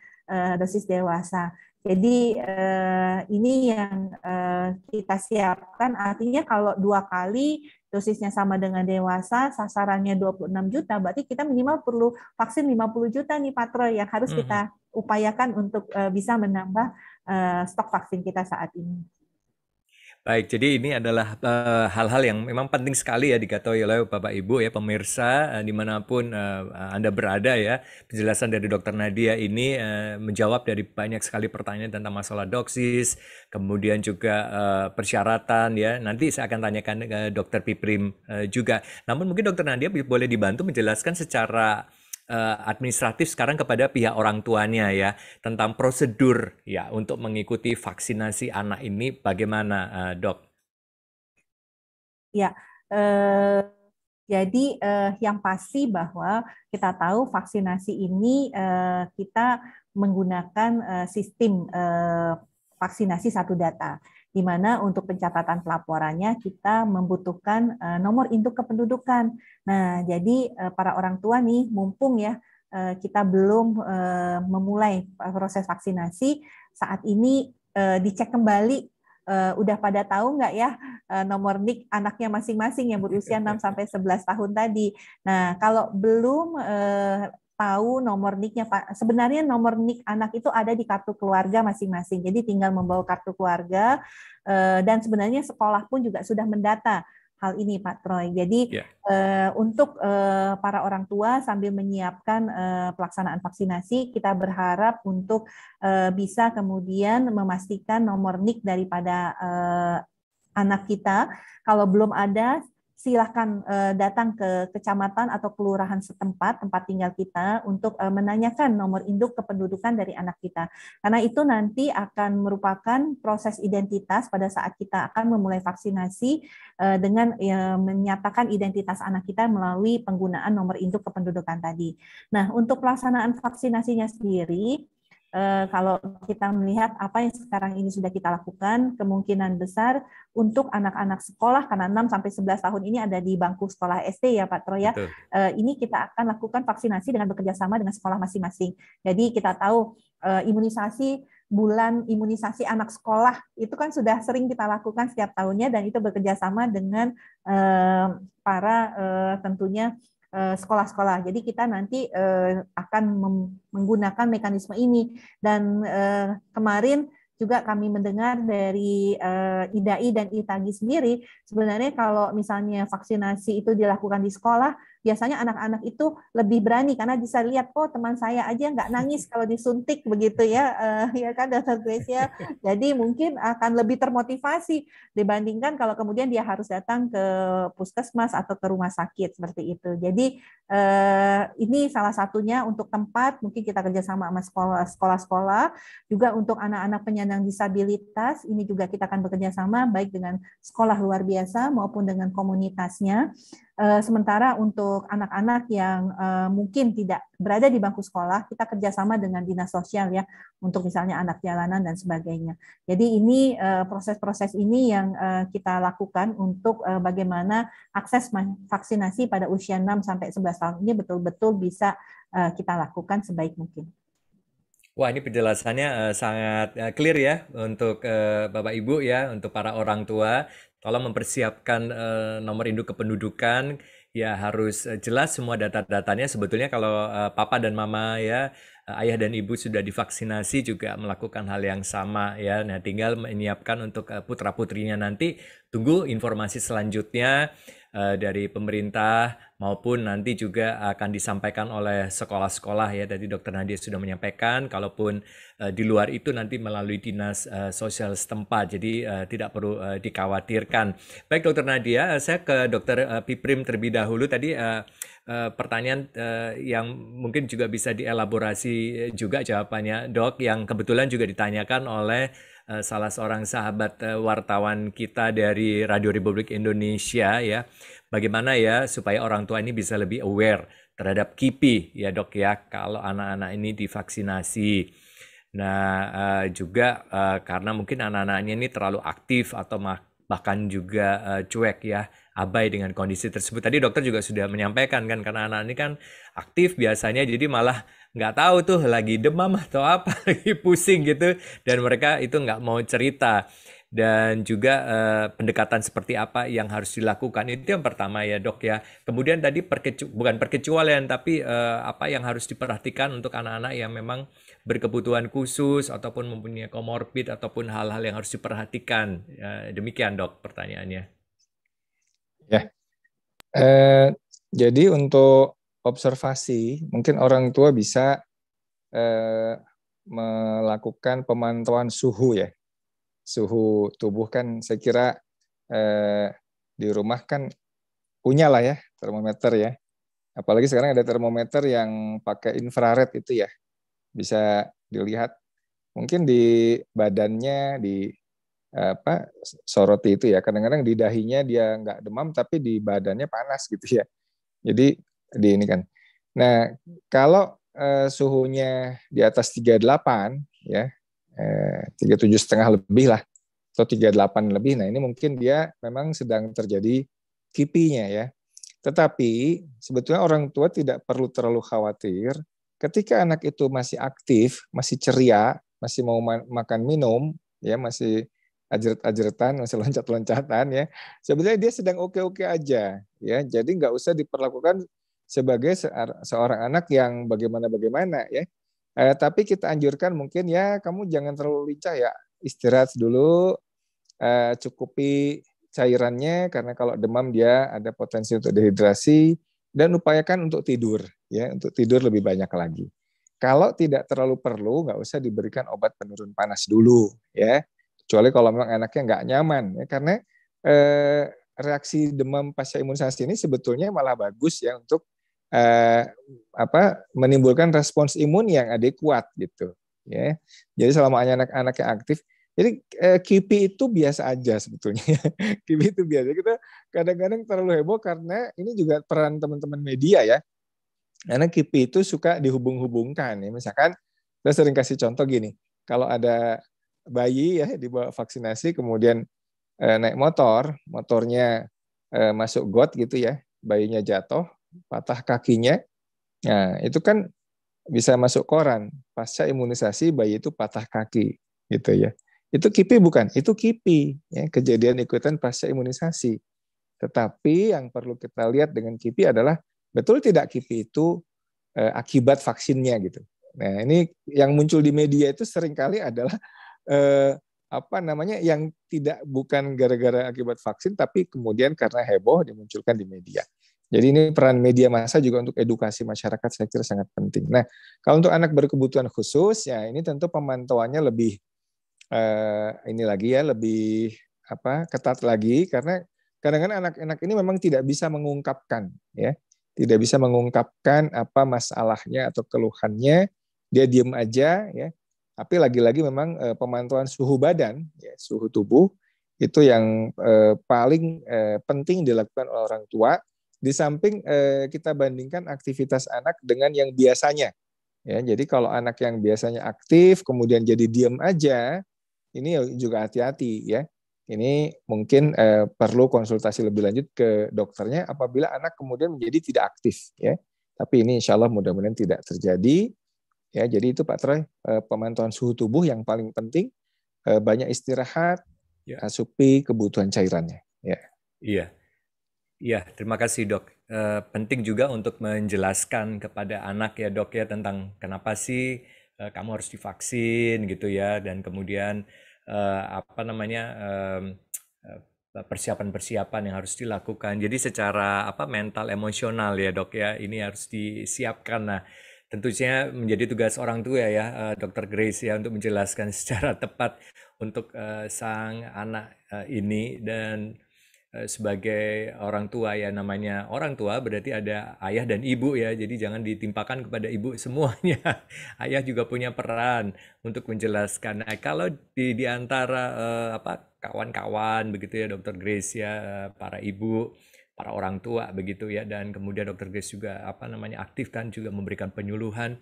dosis dewasa. Jadi eh, ini yang eh, kita siapkan artinya kalau dua kali dosisnya sama dengan dewasa, sasarannya 26 juta, berarti kita minimal perlu vaksin 50 juta nih Patro yang harus hmm. kita upayakan untuk eh, bisa menambah eh, stok vaksin kita saat ini. Baik, jadi ini adalah eh, hal-hal uh, yang memang penting sekali ya diketahui oleh Bapak Ibu ya pemirsa uh, dimanapun uh, Anda berada ya. Penjelasan dari Dokter Nadia ini uh, menjawab dari banyak sekali pertanyaan tentang masalah doksis, kemudian juga uh, persyaratan ya. Nanti saya akan tanyakan ke Dokter Piprim uh, juga. Namun mungkin Dokter Nadia boleh dibantu menjelaskan secara Eh, administratif sekarang kepada pihak orang tuanya ya tentang prosedur ya untuk mengikuti vaksinasi anak ini bagaimana eh, dok? Ya, eh, jadi eh, yang pasti bahwa kita tahu vaksinasi ini eh, kita menggunakan eh, sistem eh, vaksinasi satu data di mana untuk pencatatan pelaporannya kita membutuhkan eh, nomor induk kependudukan. Nah, jadi eh, para orang tua nih mumpung ya eh, kita belum memulai proses vaksinasi saat ini dicek kembali udah pada tahu nggak ya nomor nik anaknya masing-masing yang berusia 6 sampai 11 tahun tadi. Nah, kalau belum tahu nomor nicknya Pak. Sebenarnya nomor nick anak itu ada di kartu keluarga masing-masing. Jadi tinggal membawa kartu keluarga eh, dan sebenarnya sekolah pun juga sudah mendata hal ini Pak Troy. Jadi yeah. Ya. untuk eh, para orang tua sambil menyiapkan eh, pelaksanaan vaksinasi, kita berharap untuk bisa kemudian memastikan nomor nik daripada anak kita. Kalau belum ada, silahkan eh, datang ke kecamatan atau kelurahan setempat tempat tinggal kita untuk eh, menanyakan nomor induk kependudukan dari anak kita karena itu nanti akan merupakan proses identitas pada saat kita akan memulai vaksinasi eh, dengan ya, menyatakan identitas anak kita melalui penggunaan nomor induk kependudukan tadi. Nah untuk pelaksanaan vaksinasinya sendiri Eh, kalau kita melihat apa yang sekarang ini sudah kita lakukan, kemungkinan besar untuk anak-anak sekolah karena 6 sampai 11 tahun ini ada di bangku sekolah SD ya Pak Troya. ya. Eh, ini kita akan lakukan vaksinasi dengan bekerjasama dengan sekolah masing-masing. Jadi kita tahu eh, imunisasi bulan imunisasi anak sekolah itu kan sudah sering kita lakukan setiap tahunnya dan itu bekerjasama dengan para tentunya Eh, sekolah-sekolah. Jadi kita nanti eh, akan menggunakan mekanisme ini dan eh, kemarin juga kami mendengar dari IDAI dan ITAGI sendiri sebenarnya kalau misalnya vaksinasi itu dilakukan di sekolah biasanya anak-anak itu lebih berani karena bisa lihat oh teman saya aja nggak nangis kalau disuntik begitu ya uh, ya kan dokter Grace ya jadi mungkin akan lebih termotivasi dibandingkan kalau kemudian dia harus datang ke puskesmas atau ke rumah sakit seperti itu jadi uh, ini salah satunya untuk tempat mungkin kita kerjasama sama sekolah sekolah-sekolah juga untuk anak-anak penyandang disabilitas ini juga kita akan bekerja sama baik dengan sekolah luar biasa maupun dengan komunitasnya Eh, sementara untuk anak-anak yang eh, mungkin tidak berada di bangku sekolah, kita kerjasama dengan dinas sosial ya, untuk misalnya anak jalanan dan sebagainya. Jadi ini eh, proses-proses ini yang kita lakukan untuk bagaimana akses vaksinasi pada usia 6 sampai 11 tahun ini betul-betul bisa kita lakukan sebaik mungkin. Wah ini penjelasannya sangat uh, clear ya untuk Bapak Ibu ya untuk para orang tua tolong mempersiapkan uh, nomor induk kependudukan ya harus uh, jelas semua data-datanya sebetulnya kalau uh, papa dan mama ya uh, ayah dan ibu sudah divaksinasi juga melakukan hal yang sama ya nah tinggal menyiapkan untuk uh, putra putrinya nanti tunggu informasi selanjutnya Eh, dari pemerintah maupun nanti juga akan disampaikan oleh sekolah-sekolah ya. Tadi Dokter Nadia sudah menyampaikan, kalaupun uh, di luar itu nanti melalui dinas uh, sosial setempat. Jadi uh, tidak perlu uh, dikhawatirkan. Baik Dokter Nadia, saya ke Dokter uh, Piprim terlebih dahulu. Tadi uh, uh, pertanyaan uh, yang mungkin juga bisa dielaborasi juga jawabannya, Dok, yang kebetulan juga ditanyakan oleh Eh, salah seorang sahabat eh, wartawan kita dari Radio Republik Indonesia ya. Bagaimana ya supaya orang tua ini bisa lebih aware terhadap KIPI ya dok ya kalau anak-anak ini divaksinasi. Nah uh, juga uh, karena mungkin anak-anaknya ini terlalu aktif atau bahkan juga cuek ya abai dengan kondisi tersebut. Tadi dokter juga sudah menyampaikan kan karena anak ini kan aktif biasanya jadi malah nggak tahu tuh lagi demam atau apa lagi pusing gitu dan mereka itu nggak mau cerita dan juga eh, pendekatan seperti apa yang harus dilakukan itu yang pertama ya dok ya kemudian tadi perkecu bukan perkecualian tapi eh, apa yang harus diperhatikan untuk anak-anak yang memang berkebutuhan khusus ataupun mempunyai komorbid ataupun hal-hal yang harus diperhatikan ya, demikian dok pertanyaannya ya eh, jadi untuk observasi, mungkin orang tua bisa eh, melakukan pemantauan suhu ya. Suhu tubuh kan saya kira eh, di rumah kan punya lah ya termometer ya. Apalagi sekarang ada termometer yang pakai infrared itu ya. Bisa dilihat mungkin di badannya di eh, apa soroti itu ya kadang-kadang di dahinya dia nggak demam tapi di badannya panas gitu ya jadi di ini kan. Nah, kalau eh, suhunya di atas 38 ya, eh, 37 setengah lebih lah atau 38 lebih. Nah, ini mungkin dia memang sedang terjadi kipinya ya. Tetapi sebetulnya orang tua tidak perlu terlalu khawatir ketika anak itu masih aktif, masih ceria, masih mau makan minum, ya masih ajret-ajretan, masih loncat-loncatan ya. sebetulnya dia sedang oke-oke aja ya. Jadi nggak usah diperlakukan sebagai seorang anak yang bagaimana-bagaimana ya. Eh, tapi kita anjurkan mungkin ya kamu jangan terlalu lincah ya, istirahat dulu, eh, cukupi cairannya karena kalau demam dia ada potensi untuk dehidrasi dan upayakan untuk tidur ya, untuk tidur lebih banyak lagi. Kalau tidak terlalu perlu, nggak usah diberikan obat penurun panas dulu ya, kecuali kalau memang anaknya nggak nyaman ya karena eh, reaksi demam pasca imunisasi ini sebetulnya malah bagus ya untuk eh, apa menimbulkan respons imun yang adekuat gitu ya. Jadi selama anak-anak yang aktif jadi eh, itu biasa aja sebetulnya. kipi itu biasa. Kita kadang-kadang terlalu heboh karena ini juga peran teman-teman media ya. Karena kipi itu suka dihubung-hubungkan ya. Misalkan saya sering kasih contoh gini. Kalau ada bayi ya dibawa vaksinasi kemudian eh, naik motor, motornya eh, masuk got gitu ya, bayinya jatuh, patah kakinya. Nah, itu kan bisa masuk koran. Pasca imunisasi bayi itu patah kaki gitu ya. Itu kipi bukan? Itu kipi ya, kejadian ikutan pasca imunisasi. Tetapi yang perlu kita lihat dengan kipi adalah betul tidak kipi itu e, akibat vaksinnya gitu. Nah, ini yang muncul di media itu seringkali adalah e, apa namanya yang tidak bukan gara-gara akibat vaksin tapi kemudian karena heboh dimunculkan di media. Jadi ini peran media massa juga untuk edukasi masyarakat saya kira sangat penting. Nah, kalau untuk anak berkebutuhan khusus ya ini tentu pemantauannya lebih eh, ini lagi ya lebih apa ketat lagi karena kadang-kadang anak-anak ini memang tidak bisa mengungkapkan ya, tidak bisa mengungkapkan apa masalahnya atau keluhannya, dia diem aja ya. Tapi lagi-lagi memang eh, pemantauan suhu badan, ya, suhu tubuh itu yang eh, paling e, penting dilakukan oleh orang tua di samping eh, kita bandingkan aktivitas anak dengan yang biasanya. Ya, jadi kalau anak yang biasanya aktif kemudian jadi diam aja, ini juga hati-hati ya. Ini mungkin eh, perlu konsultasi lebih lanjut ke dokternya apabila anak kemudian menjadi tidak aktif ya. Tapi ini insya Allah mudah-mudahan tidak terjadi. Ya, jadi itu Pak Troy eh, pemantauan suhu tubuh yang paling penting. Eh, banyak istirahat, ya. asupi kebutuhan cairannya. Ya. Iya. Iya, terima kasih dok. E, penting juga untuk menjelaskan kepada anak ya dok ya tentang kenapa sih e, kamu harus divaksin gitu ya dan kemudian e, apa namanya e, persiapan-persiapan yang harus dilakukan. Jadi secara apa mental emosional ya dok ya ini harus disiapkan. Nah tentunya menjadi tugas orang tua ya, Dokter Grace ya untuk menjelaskan secara tepat untuk e, sang anak e, ini dan Eh, sebagai orang tua ya namanya orang tua berarti ada ayah dan ibu ya jadi jangan ditimpakan kepada ibu semuanya ayah juga punya peran untuk menjelaskan nah, kalau di diantara eh, apa kawan-kawan begitu ya dokter Grace ya eh, para ibu para orang tua begitu ya dan kemudian dokter Grace juga apa namanya aktif kan juga memberikan penyuluhan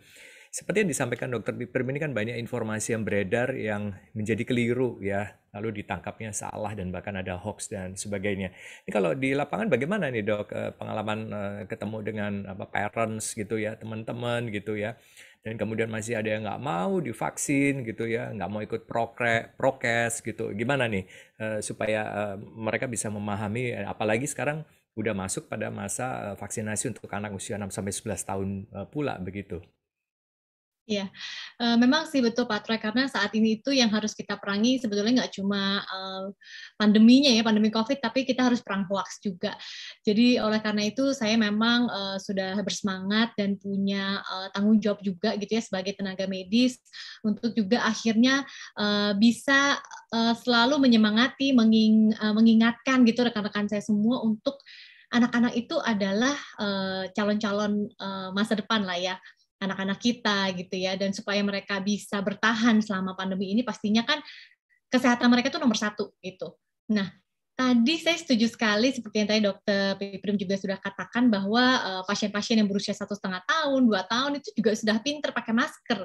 seperti yang disampaikan dokter Piper ini kan banyak informasi yang beredar yang menjadi keliru ya, lalu ditangkapnya salah dan bahkan ada hoax dan sebagainya. Ini kalau di lapangan bagaimana nih dok eh, pengalaman eh, ketemu dengan apa parents gitu ya, teman-teman gitu ya, dan kemudian masih ada yang nggak mau divaksin gitu ya, nggak mau ikut prokre, prokes gitu. Gimana nih eh, supaya mereka bisa memahami, apalagi sekarang udah masuk pada masa vaksinasi untuk anak usia 6 sampai 11 tahun pula begitu. Ya, memang sih betul Pak Troy, karena saat ini itu yang harus kita perangi sebetulnya nggak cuma eh, pandeminya ya, pandemi COVID, tapi kita harus perang hoax juga. Jadi oleh karena itu saya memang eh, sudah bersemangat dan punya tanggung jawab juga gitu ya sebagai tenaga medis untuk juga akhirnya bisa selalu menyemangati, menging, mengingatkan gitu rekan-rekan saya semua untuk anak-anak itu adalah calon-calon masa depan lah ya anak-anak kita gitu ya dan supaya mereka bisa bertahan selama pandemi ini pastinya kan kesehatan mereka itu nomor satu gitu. Nah tadi saya setuju sekali seperti yang tadi dokter Piprim juga sudah katakan bahwa eh, pasien-pasien uh, yang berusia satu setengah tahun, dua tahun itu juga sudah pinter pakai masker.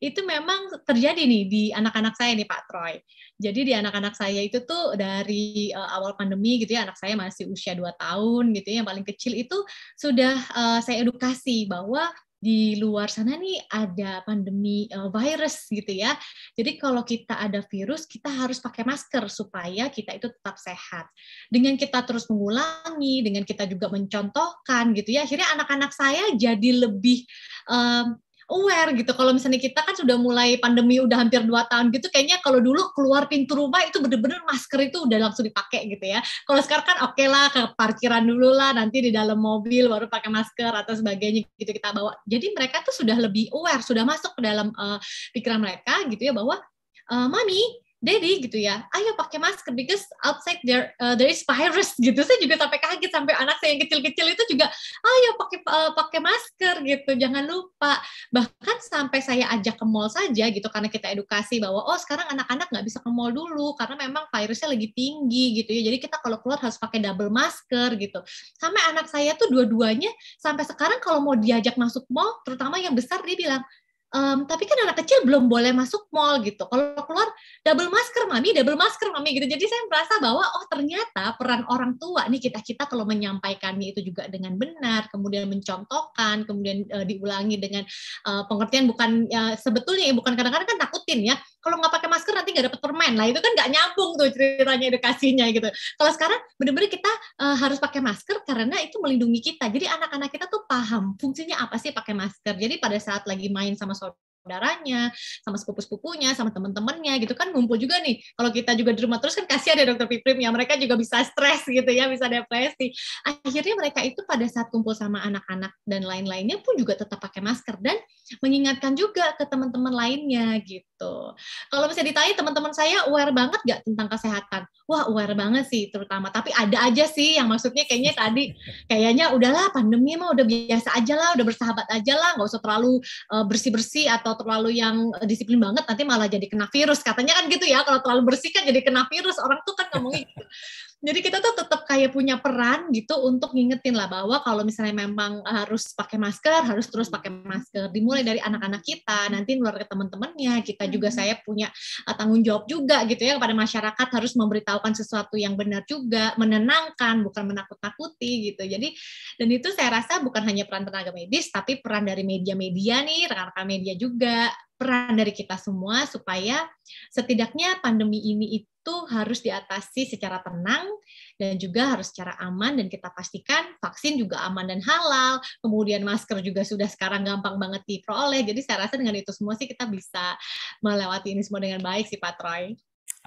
Itu memang terjadi nih di anak-anak saya nih Pak Troy. Jadi di anak-anak saya itu tuh dari uh, awal pandemi gitu ya, anak saya masih usia dua tahun gitu ya, yang paling kecil itu sudah uh, saya edukasi bahwa di luar sana nih ada pandemi eh, virus gitu ya. Jadi kalau kita ada virus, kita harus pakai masker supaya kita itu tetap sehat. Dengan kita terus mengulangi, dengan kita juga mencontohkan gitu ya, akhirnya anak-anak saya jadi lebih um, aware gitu. Kalau misalnya kita kan sudah mulai pandemi udah hampir dua tahun gitu, kayaknya kalau dulu keluar pintu rumah itu bener-bener masker itu udah langsung dipakai gitu ya. Kalau sekarang kan oke okay lah ke parkiran dulu lah, nanti di dalam mobil baru pakai masker atau sebagainya gitu kita bawa. Jadi mereka tuh sudah lebih aware, sudah masuk ke dalam uh, pikiran mereka gitu ya bahwa uh, mami Daddy gitu ya, ayo pakai masker because outside there uh, there is virus gitu. Saya juga sampai kaget sampai anak saya yang kecil-kecil itu juga ayo pakai uh, pakai masker gitu, jangan lupa. Bahkan sampai saya ajak ke mall saja gitu karena kita edukasi bahwa oh sekarang anak-anak nggak bisa ke mall dulu karena memang virusnya lagi tinggi gitu ya. Jadi kita kalau keluar harus pakai double masker gitu. Sampai anak saya tuh dua-duanya sampai sekarang kalau mau diajak masuk mall, terutama yang besar dia bilang um, tapi kan anak kecil belum boleh masuk mall gitu. Kalau keluar double masker mami, double masker mami gitu. Jadi saya merasa bahwa oh ternyata peran orang tua nih kita kita kalau menyampaikannya itu juga dengan benar, kemudian mencontohkan, kemudian uh, diulangi dengan uh, pengertian bukan uh, sebetulnya ya, bukan kadang-kadang kan takutin ya kalau nggak pakai masker nanti nggak dapat permen lah itu kan nggak nyambung tuh ceritanya edukasinya gitu kalau sekarang benar-benar kita uh, harus pakai masker karena itu melindungi kita jadi anak-anak kita tuh paham fungsinya apa sih pakai masker jadi pada saat lagi main sama saudara saudaranya, sama sepupu-sepupunya, sama teman-temannya gitu kan ngumpul juga nih. Kalau kita juga di rumah terus kan kasihan ya dokter Piprim ya mereka juga bisa stres gitu ya, bisa depresi. Akhirnya mereka itu pada saat kumpul sama anak-anak dan lain-lainnya pun juga tetap pakai masker dan mengingatkan juga ke teman-teman lainnya gitu. Kalau misalnya ditanya teman-teman saya aware banget gak tentang kesehatan? Wah aware banget sih terutama, tapi ada aja sih yang maksudnya kayaknya tadi kayaknya udahlah pandemi mah udah biasa aja lah, udah bersahabat aja lah, nggak usah terlalu bersih-bersih atau atau terlalu yang eh, disiplin banget nanti malah jadi kena virus katanya kan gitu ya kalau terlalu bersih kan jadi kena virus orang tuh kan ngomongin gitu Jadi kita tuh tetap kayak punya peran gitu untuk ngingetin lah bahwa kalau misalnya memang harus pakai masker, harus terus hmm. pakai masker. Dimulai dari anak-anak kita, hmm. nanti keluar ke teman-temannya. Kita juga hmm. saya punya ah, tanggung jawab juga gitu ya kepada masyarakat harus memberitahukan sesuatu yang benar juga, menenangkan, bukan menakut-nakuti gitu. Jadi dan itu saya rasa bukan hanya peran tenaga medis, tapi peran dari media-media nih, rekan-rekan media juga peran dari kita semua supaya setidaknya pandemi ini itu itu harus diatasi secara tenang dan juga harus secara aman dan kita pastikan vaksin juga aman dan halal. Kemudian masker juga sudah sekarang gampang banget diperoleh. Jadi saya rasa dengan itu semua sih kita bisa melewati ini semua dengan baik sih Pak Troy.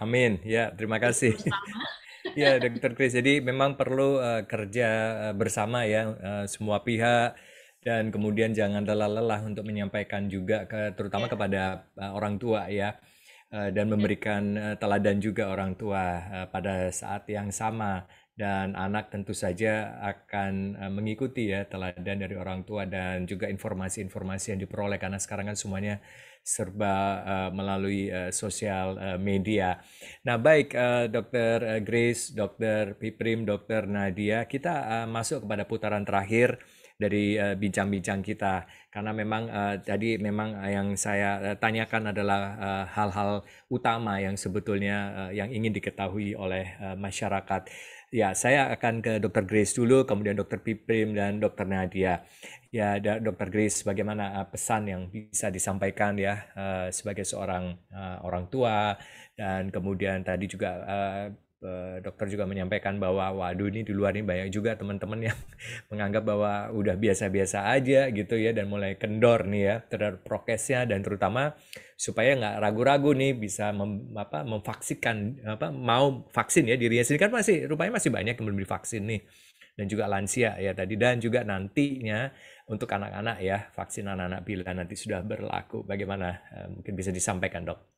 Amin. Ya, terima kasih. ya, Dokter Kris. Jadi memang perlu uh, kerja uh, bersama ya uh, semua pihak dan kemudian jangan lelah-lelah untuk menyampaikan juga ke terutama ya. kepada uh, orang tua ya Eh, dan iya. memberikan eh, teladan juga orang tua eh, pada saat yang sama dan anak tentu saja akan mengikuti ya teladan dari orang tua dan juga informasi-informasi yang diperoleh karena sekarang kan semuanya serba uh, melalui uh, sosial uh, media. Nah baik uh, Dokter Grace, Dokter Piprim, Dokter Nadia, kita uh, masuk kepada putaran terakhir dari eh, bincang-bincang uh, bincang kita karena memang uh, tadi memang eh, yang saya tanyakan adalah hal-hal uh, hal utama yang sebetulnya uh, yang ingin diketahui oleh uh, masyarakat. Ya, saya akan ke Dr. Grace dulu, kemudian Dr. Piprim dan Dr. Nadia. Ya, Dr. Grace, bagaimana pesan yang bisa disampaikan ya uh, sebagai seorang uh, orang tua dan kemudian tadi juga uh, Eh, dokter juga menyampaikan bahwa waduh ini di luar ini banyak juga teman-teman yang menganggap bahwa udah biasa-biasa aja gitu ya dan mulai kendor nih ya terhadap prokesnya dan terutama supaya nggak ragu-ragu nih bisa mem, apa, memvaksikan apa mau vaksin ya dirinya sendiri kan masih rupanya masih banyak yang belum divaksin nih dan juga lansia ya tadi dan juga nantinya untuk anak-anak ya vaksin anak-anak bila nanti sudah berlaku bagaimana eh, mungkin bisa disampaikan dok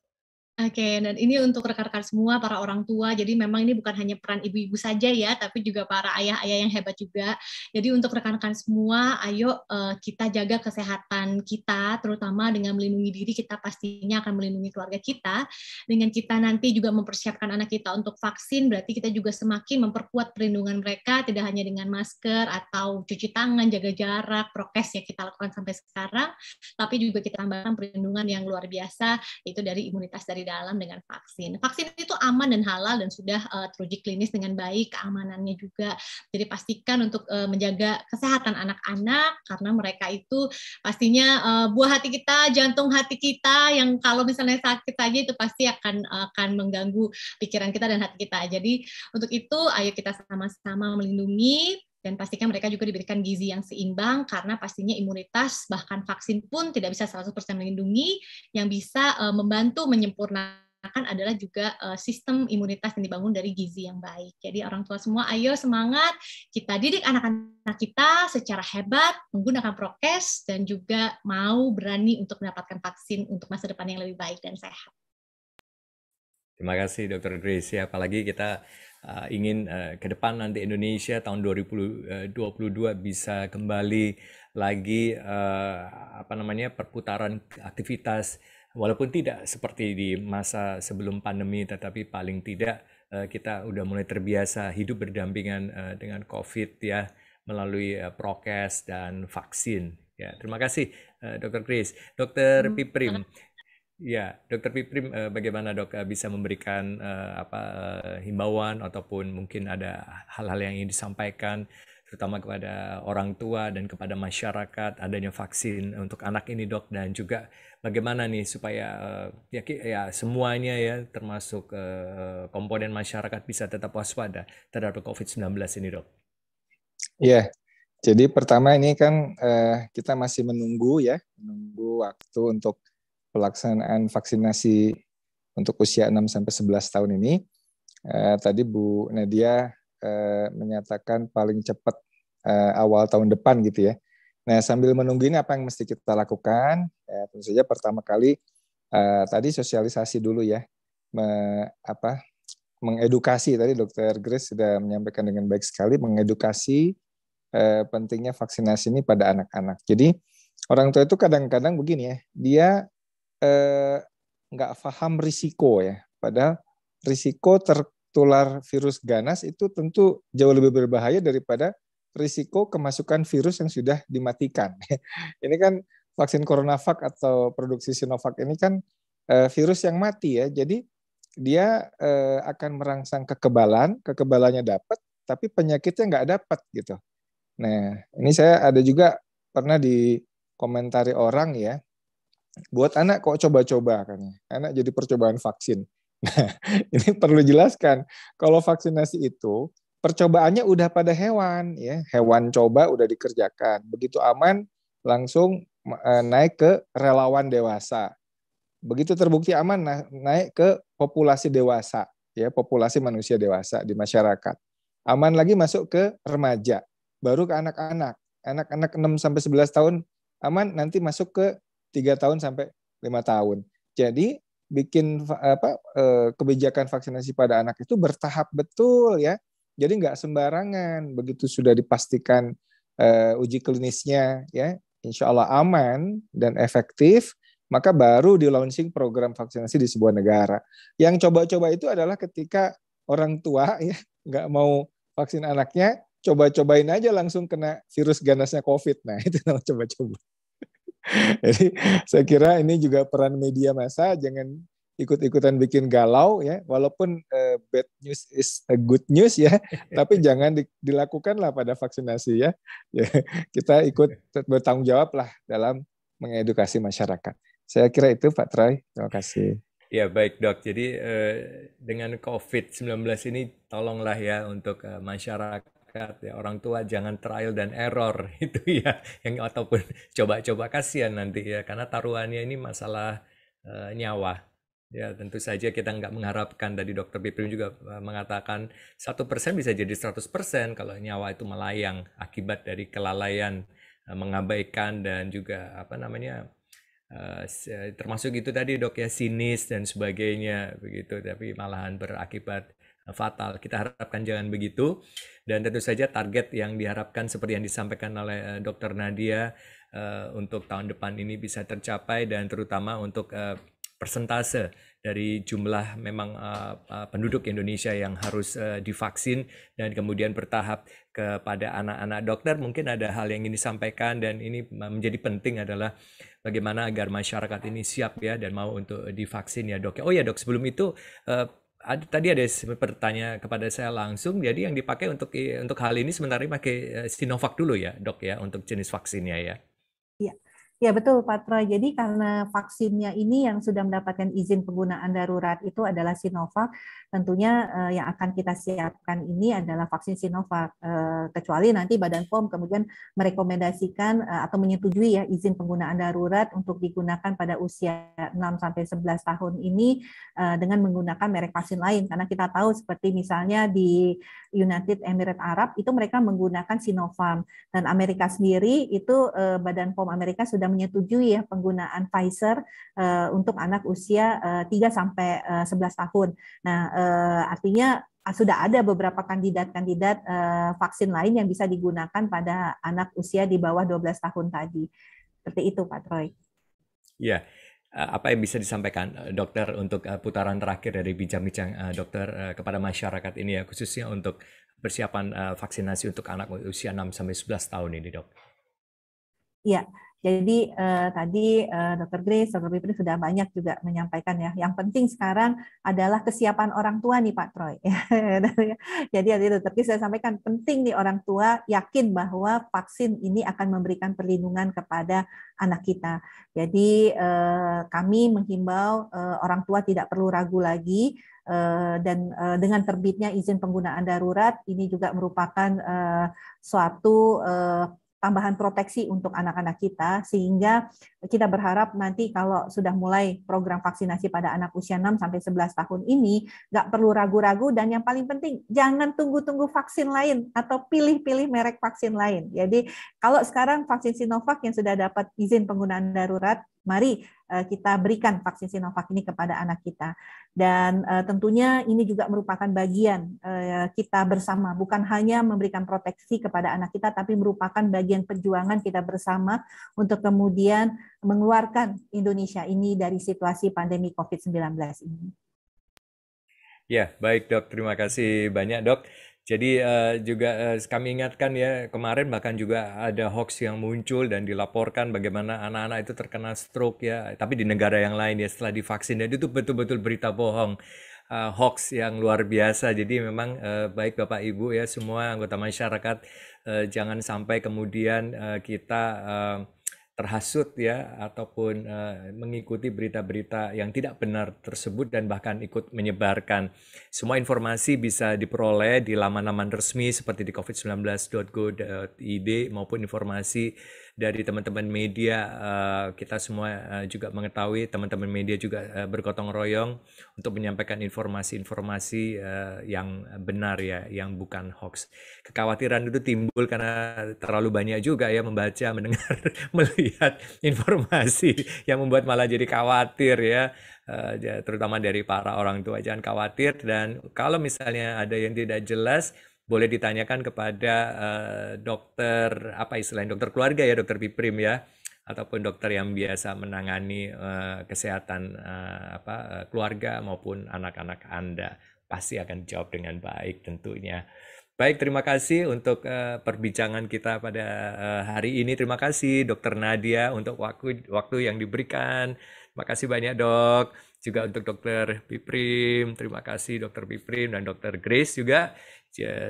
Oke, dan ini untuk rekan-rekan semua para orang tua. Jadi memang ini bukan hanya peran ibu-ibu saja ya, tapi juga para ayah-ayah yang hebat juga. Jadi untuk rekan-rekan semua, ayo uh, kita jaga kesehatan kita, terutama dengan melindungi diri kita pastinya akan melindungi keluarga kita. Dengan kita nanti juga mempersiapkan anak kita untuk vaksin, berarti kita juga semakin memperkuat perlindungan mereka, tidak hanya dengan masker atau cuci tangan, jaga jarak, prokes yang kita lakukan sampai sekarang, tapi juga kita tambahkan perlindungan yang luar biasa, itu dari imunitas dari dalam dengan vaksin. Vaksin itu aman dan halal dan sudah uh, teruji klinis dengan baik, keamanannya juga. Jadi pastikan untuk uh, menjaga kesehatan anak-anak karena mereka itu pastinya uh, buah hati kita, jantung hati kita yang kalau misalnya sakit aja itu pasti akan akan mengganggu pikiran kita dan hati kita. Jadi untuk itu ayo kita sama-sama melindungi dan pastikan mereka juga diberikan gizi yang seimbang karena pastinya imunitas bahkan vaksin pun tidak bisa 100% melindungi yang bisa uh, membantu menyempurnakan adalah juga uh, sistem imunitas yang dibangun dari gizi yang baik. Jadi orang tua semua ayo semangat kita didik anak-anak kita secara hebat menggunakan prokes dan juga mau berani untuk mendapatkan vaksin untuk masa depan yang lebih baik dan sehat. Terima kasih Dr. Grace. Ya, apalagi kita uh, ingin uh, ke depan nanti Indonesia tahun 2022 eh, bisa kembali lagi uh, apa namanya perputaran aktivitas walaupun tidak seperti di masa sebelum pandemi tetapi paling tidak uh, kita udah mulai terbiasa hidup berdampingan uh, dengan Covid ya melalui uh, prokes dan vaksin ya terima kasih uh, Dr. Chris Dr. Piprim Ya, Dokter Piprim, eh, bagaimana dok eh, bisa memberikan eh, apa himbauan ataupun mungkin ada hal-hal yang ingin disampaikan terutama kepada orang tua dan kepada masyarakat adanya vaksin untuk anak ini dok dan juga bagaimana nih supaya ya, ya semuanya ya termasuk komponen masyarakat bisa tetap waspada terhadap COVID-19 ini dok. Ya, yeah. jadi pertama ini kan kita masih menunggu ya menunggu waktu untuk pelaksanaan vaksinasi untuk usia 6 sampai 11 tahun ini. Eh, tadi Bu Nadia eh, menyatakan paling cepat eh, awal tahun depan gitu ya. Nah, sambil menunggu ini apa yang mesti kita lakukan? Ya, tentu saja pertama kali eh, tadi sosialisasi dulu ya. Me, apa mengedukasi tadi Dokter Grace sudah menyampaikan dengan baik sekali mengedukasi eh, pentingnya vaksinasi ini pada anak-anak. Jadi orang tua itu kadang-kadang begini ya, dia Eh, nggak eh, paham risiko ya. Padahal risiko tertular virus ganas itu tentu jauh lebih berbahaya daripada risiko kemasukan virus yang sudah dimatikan. ini kan vaksin CoronaVac atau produksi Sinovac ini kan eh, virus yang mati ya. Jadi dia eh, akan merangsang kekebalan, kekebalannya dapat, tapi penyakitnya nggak dapat gitu. Nah, ini saya ada juga pernah di komentari orang ya buat anak kok coba-coba ya Anak jadi percobaan vaksin. Nah, ini perlu jelaskan. Kalau vaksinasi itu percobaannya udah pada hewan ya, hewan coba udah dikerjakan. Begitu aman langsung eh, naik ke relawan dewasa. Begitu terbukti aman nah, naik ke populasi dewasa ya, populasi manusia dewasa di masyarakat. Aman lagi masuk ke remaja, baru ke anak-anak. Anak-anak 6 sampai 11 tahun aman nanti masuk ke tiga tahun sampai lima tahun. Jadi bikin apa eh, kebijakan vaksinasi pada anak itu bertahap betul ya. Jadi nggak sembarangan. Begitu sudah dipastikan uh, uji klinisnya ya, insya Allah aman dan efektif, maka baru di launching program vaksinasi di sebuah negara. Yang coba-coba itu adalah ketika orang tua ya nggak mau vaksin anaknya, coba-cobain aja langsung kena virus ganasnya COVID. Nah itu namanya coba-coba. Jadi saya kira ini juga peran media masa jangan ikut-ikutan bikin galau ya walaupun uh, bad news is a good news ya tapi jangan di, dilakukanlah pada vaksinasi ya. ya kita ikut bertanggung jawablah dalam mengedukasi masyarakat saya kira itu Pak Troy terima kasih ya baik dok jadi uh, dengan COVID 19 ini tolonglah ya untuk uh, masyarakat masyarakat ya orang tua jangan trial dan error itu ya yang ataupun coba-coba kasihan nanti ya karena taruhannya ini masalah e, nyawa ya tentu saja kita nggak mengharapkan dari dokter Biprim juga eh, mengatakan satu persen bisa jadi 100% kalau nyawa itu melayang akibat dari kelalaian e, mengabaikan dan juga apa namanya e, termasuk itu tadi dok ya sinis dan sebagainya begitu tapi malahan berakibat fatal. Kita harapkan jangan begitu. Dan tentu saja target yang diharapkan seperti yang disampaikan oleh eh, Dr. Nadia eh, untuk tahun depan ini bisa tercapai dan terutama untuk eh, persentase dari jumlah memang penduduk Indonesia yang harus divaksin dan kemudian bertahap kepada anak-anak dokter mungkin ada hal yang ingin disampaikan dan ini menjadi penting adalah bagaimana agar masyarakat ini siap ya dan mau untuk divaksin ya dok. Oh ya dok sebelum itu ada, tadi ada bertanya kepada saya langsung. Jadi yang dipakai untuk untuk hal ini sebenarnya pakai eh, Sinovac dulu ya, dok ya, untuk jenis vaksinnya ya. Iya. Ya betul Patra. Jadi karena vaksinnya ini yang sudah mendapatkan izin penggunaan darurat itu adalah Sinovac, tentunya uh, yang akan kita siapkan ini adalah vaksin Sinovac uh, kecuali nanti Badan POM kemudian merekomendasikan uh, atau menyetujui ya izin penggunaan darurat untuk digunakan pada usia 6 sampai 11 tahun ini uh, dengan menggunakan merek vaksin lain karena kita tahu seperti misalnya di United Emirates Arab itu mereka menggunakan Sinovac dan Amerika sendiri itu uh, Badan POM Amerika sudah menyetujui ya penggunaan Pfizer uh, untuk anak usia uh, 3 sampai uh, 11 tahun. Nah, uh, Eh, artinya ah, sudah ada beberapa kandidat-kandidat eh, vaksin lain yang bisa digunakan pada anak usia di bawah 12 tahun tadi. Seperti itu Pak Troy. Ya, apa yang bisa disampaikan dokter untuk putaran terakhir dari bincang-bincang dokter kepada masyarakat ini ya, khususnya untuk persiapan vaksinasi untuk anak usia 6 sampai 11 tahun ini, Dok? Ya, jadi eh, tadi eh, Dr. Grace, Dr. Pipri sudah banyak juga menyampaikan ya. Yang penting sekarang adalah kesiapan orang tua nih Pak Troy. Jadi tadi Dr. Grace saya sampaikan penting nih orang tua yakin bahwa vaksin ini akan memberikan perlindungan kepada anak kita. Jadi eh, kami menghimbau eh, orang tua tidak perlu ragu lagi eh, dan eh, dengan terbitnya izin penggunaan darurat ini juga merupakan eh, suatu tambahan proteksi untuk anak-anak kita sehingga kita berharap nanti kalau sudah mulai program vaksinasi pada anak usia 6 sampai 11 tahun ini nggak perlu ragu-ragu dan yang paling penting jangan tunggu-tunggu vaksin lain atau pilih-pilih merek vaksin lain. Jadi kalau sekarang vaksin Sinovac yang sudah dapat izin penggunaan darurat, mari Eh, kita berikan vaksin Sinovac ini kepada anak kita. Dan eh, tentunya ini juga merupakan bagian eh, kita bersama, bukan hanya memberikan proteksi kepada anak kita, tapi merupakan bagian perjuangan kita bersama untuk kemudian mengeluarkan Indonesia ini dari situasi pandemi COVID-19 ini. Ya, baik dok. Terima kasih banyak dok. Jadi uh, juga uh, kami ingatkan ya kemarin bahkan juga ada hoax yang muncul dan dilaporkan bagaimana anak-anak itu terkena stroke ya, tapi di negara yang lain ya setelah divaksin dan itu betul-betul berita bohong. Uh, hoax yang luar biasa. Jadi memang uh, baik Bapak Ibu ya semua anggota masyarakat uh, jangan sampai kemudian uh, kita uh, terhasut ya ataupun uh, mengikuti berita-berita yang tidak benar tersebut dan bahkan ikut menyebarkan. Semua informasi bisa diperoleh di laman-laman resmi seperti di covid19.go.id maupun informasi dari teman-teman media uh, kita semua uh, juga mengetahui teman-teman media juga uh, bergotong royong untuk menyampaikan informasi-informasi uh, yang benar ya, yang bukan hoax. Kekhawatiran itu timbul karena terlalu banyak juga ya membaca, mendengar, melihat informasi yang membuat malah jadi khawatir ya. ya. terutama dari para orang tua jangan khawatir dan kalau misalnya ada yang tidak jelas boleh ditanyakan kepada uh, dokter apa istilahnya dokter keluarga ya dokter Piprim ya ataupun dokter yang biasa menangani uh, kesehatan uh, apa uh, keluarga maupun anak-anak Anda pasti akan jawab dengan baik tentunya. Baik, terima kasih untuk uh, perbincangan kita pada uh, hari ini. Terima kasih Dokter Nadia untuk waktu waktu yang diberikan. Terima kasih banyak, Dok. Juga untuk Dokter Piprim, terima kasih Dokter Piprim dan Dokter Grace juga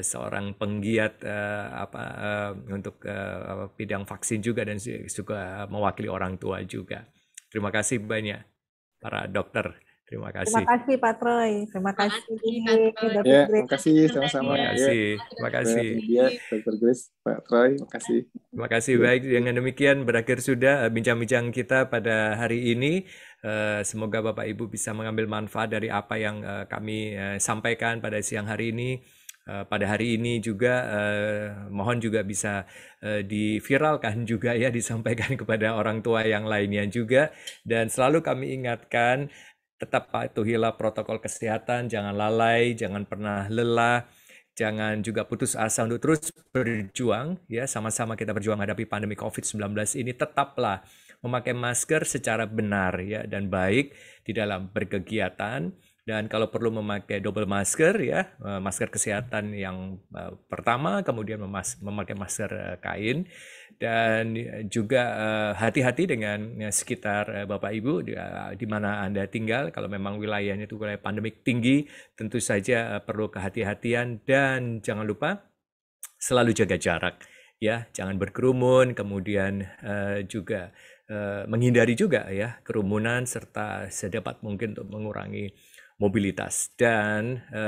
seorang penggiat uh, apa uh, untuk uh, bidang vaksin juga dan suka mewakili orang tua juga. Terima kasih banyak para dokter. Terima kasih. Terima kasih Pak Troy. Terima kasih. Ya, terima kasih sama-sama. Ya. Terima kasih. Terima kasih. Grace, Pak Troy, terima kasih. Terima kasih. Baik, dengan demikian berakhir sudah bincang-bincang kita pada hari ini. Semoga Bapak Ibu bisa mengambil manfaat dari apa yang kami sampaikan pada siang hari ini. Eh, pada hari ini juga eh, mohon juga bisa eh, diviralkan juga ya disampaikan kepada orang tua yang lainnya juga dan selalu kami ingatkan tetap patuhilah protokol kesehatan jangan lalai jangan pernah lelah jangan juga putus asa untuk terus berjuang ya sama-sama kita berjuang menghadapi pandemi Covid-19 ini tetaplah memakai masker secara benar ya dan baik di dalam berkegiatan dan kalau perlu memakai double masker ya eh, masker kesehatan yang eh, pertama kemudian memakai masker eh, kain dan juga hati-hati dengan sekitar bapak ibu di, mana anda tinggal kalau memang wilayahnya itu wilayah pandemik tinggi tentu saja perlu kehati-hatian dan jangan lupa selalu jaga jarak ya jangan berkerumun kemudian juga menghindari juga ya kerumunan serta sedapat mungkin untuk mengurangi mobilitas dan e,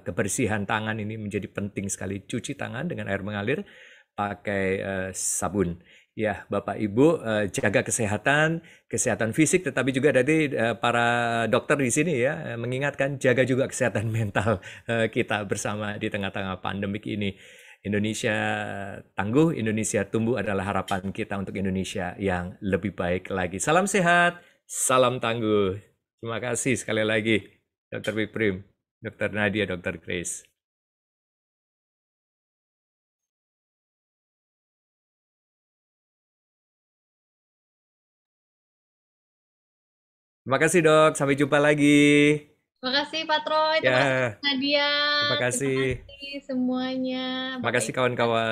kebersihan tangan ini menjadi penting sekali. Cuci tangan dengan air mengalir pakai e, sabun. Ya, Bapak Ibu e, jaga kesehatan, kesehatan fisik tetapi juga dari e, para dokter di sini ya mengingatkan jaga juga kesehatan mental e, kita bersama di tengah-tengah pandemik ini. Indonesia tangguh, Indonesia tumbuh adalah harapan kita untuk Indonesia yang lebih baik lagi. Salam sehat, salam tangguh. Terima kasih sekali lagi. Dr. Wiprim, Dr. Nadia, Dr. Grace. Terima kasih dok, sampai jumpa lagi. Terima kasih Pak Troy, terima ya. Nadia. Terima kasih. Terima kasih semuanya. Terima kasih kawan-kawan.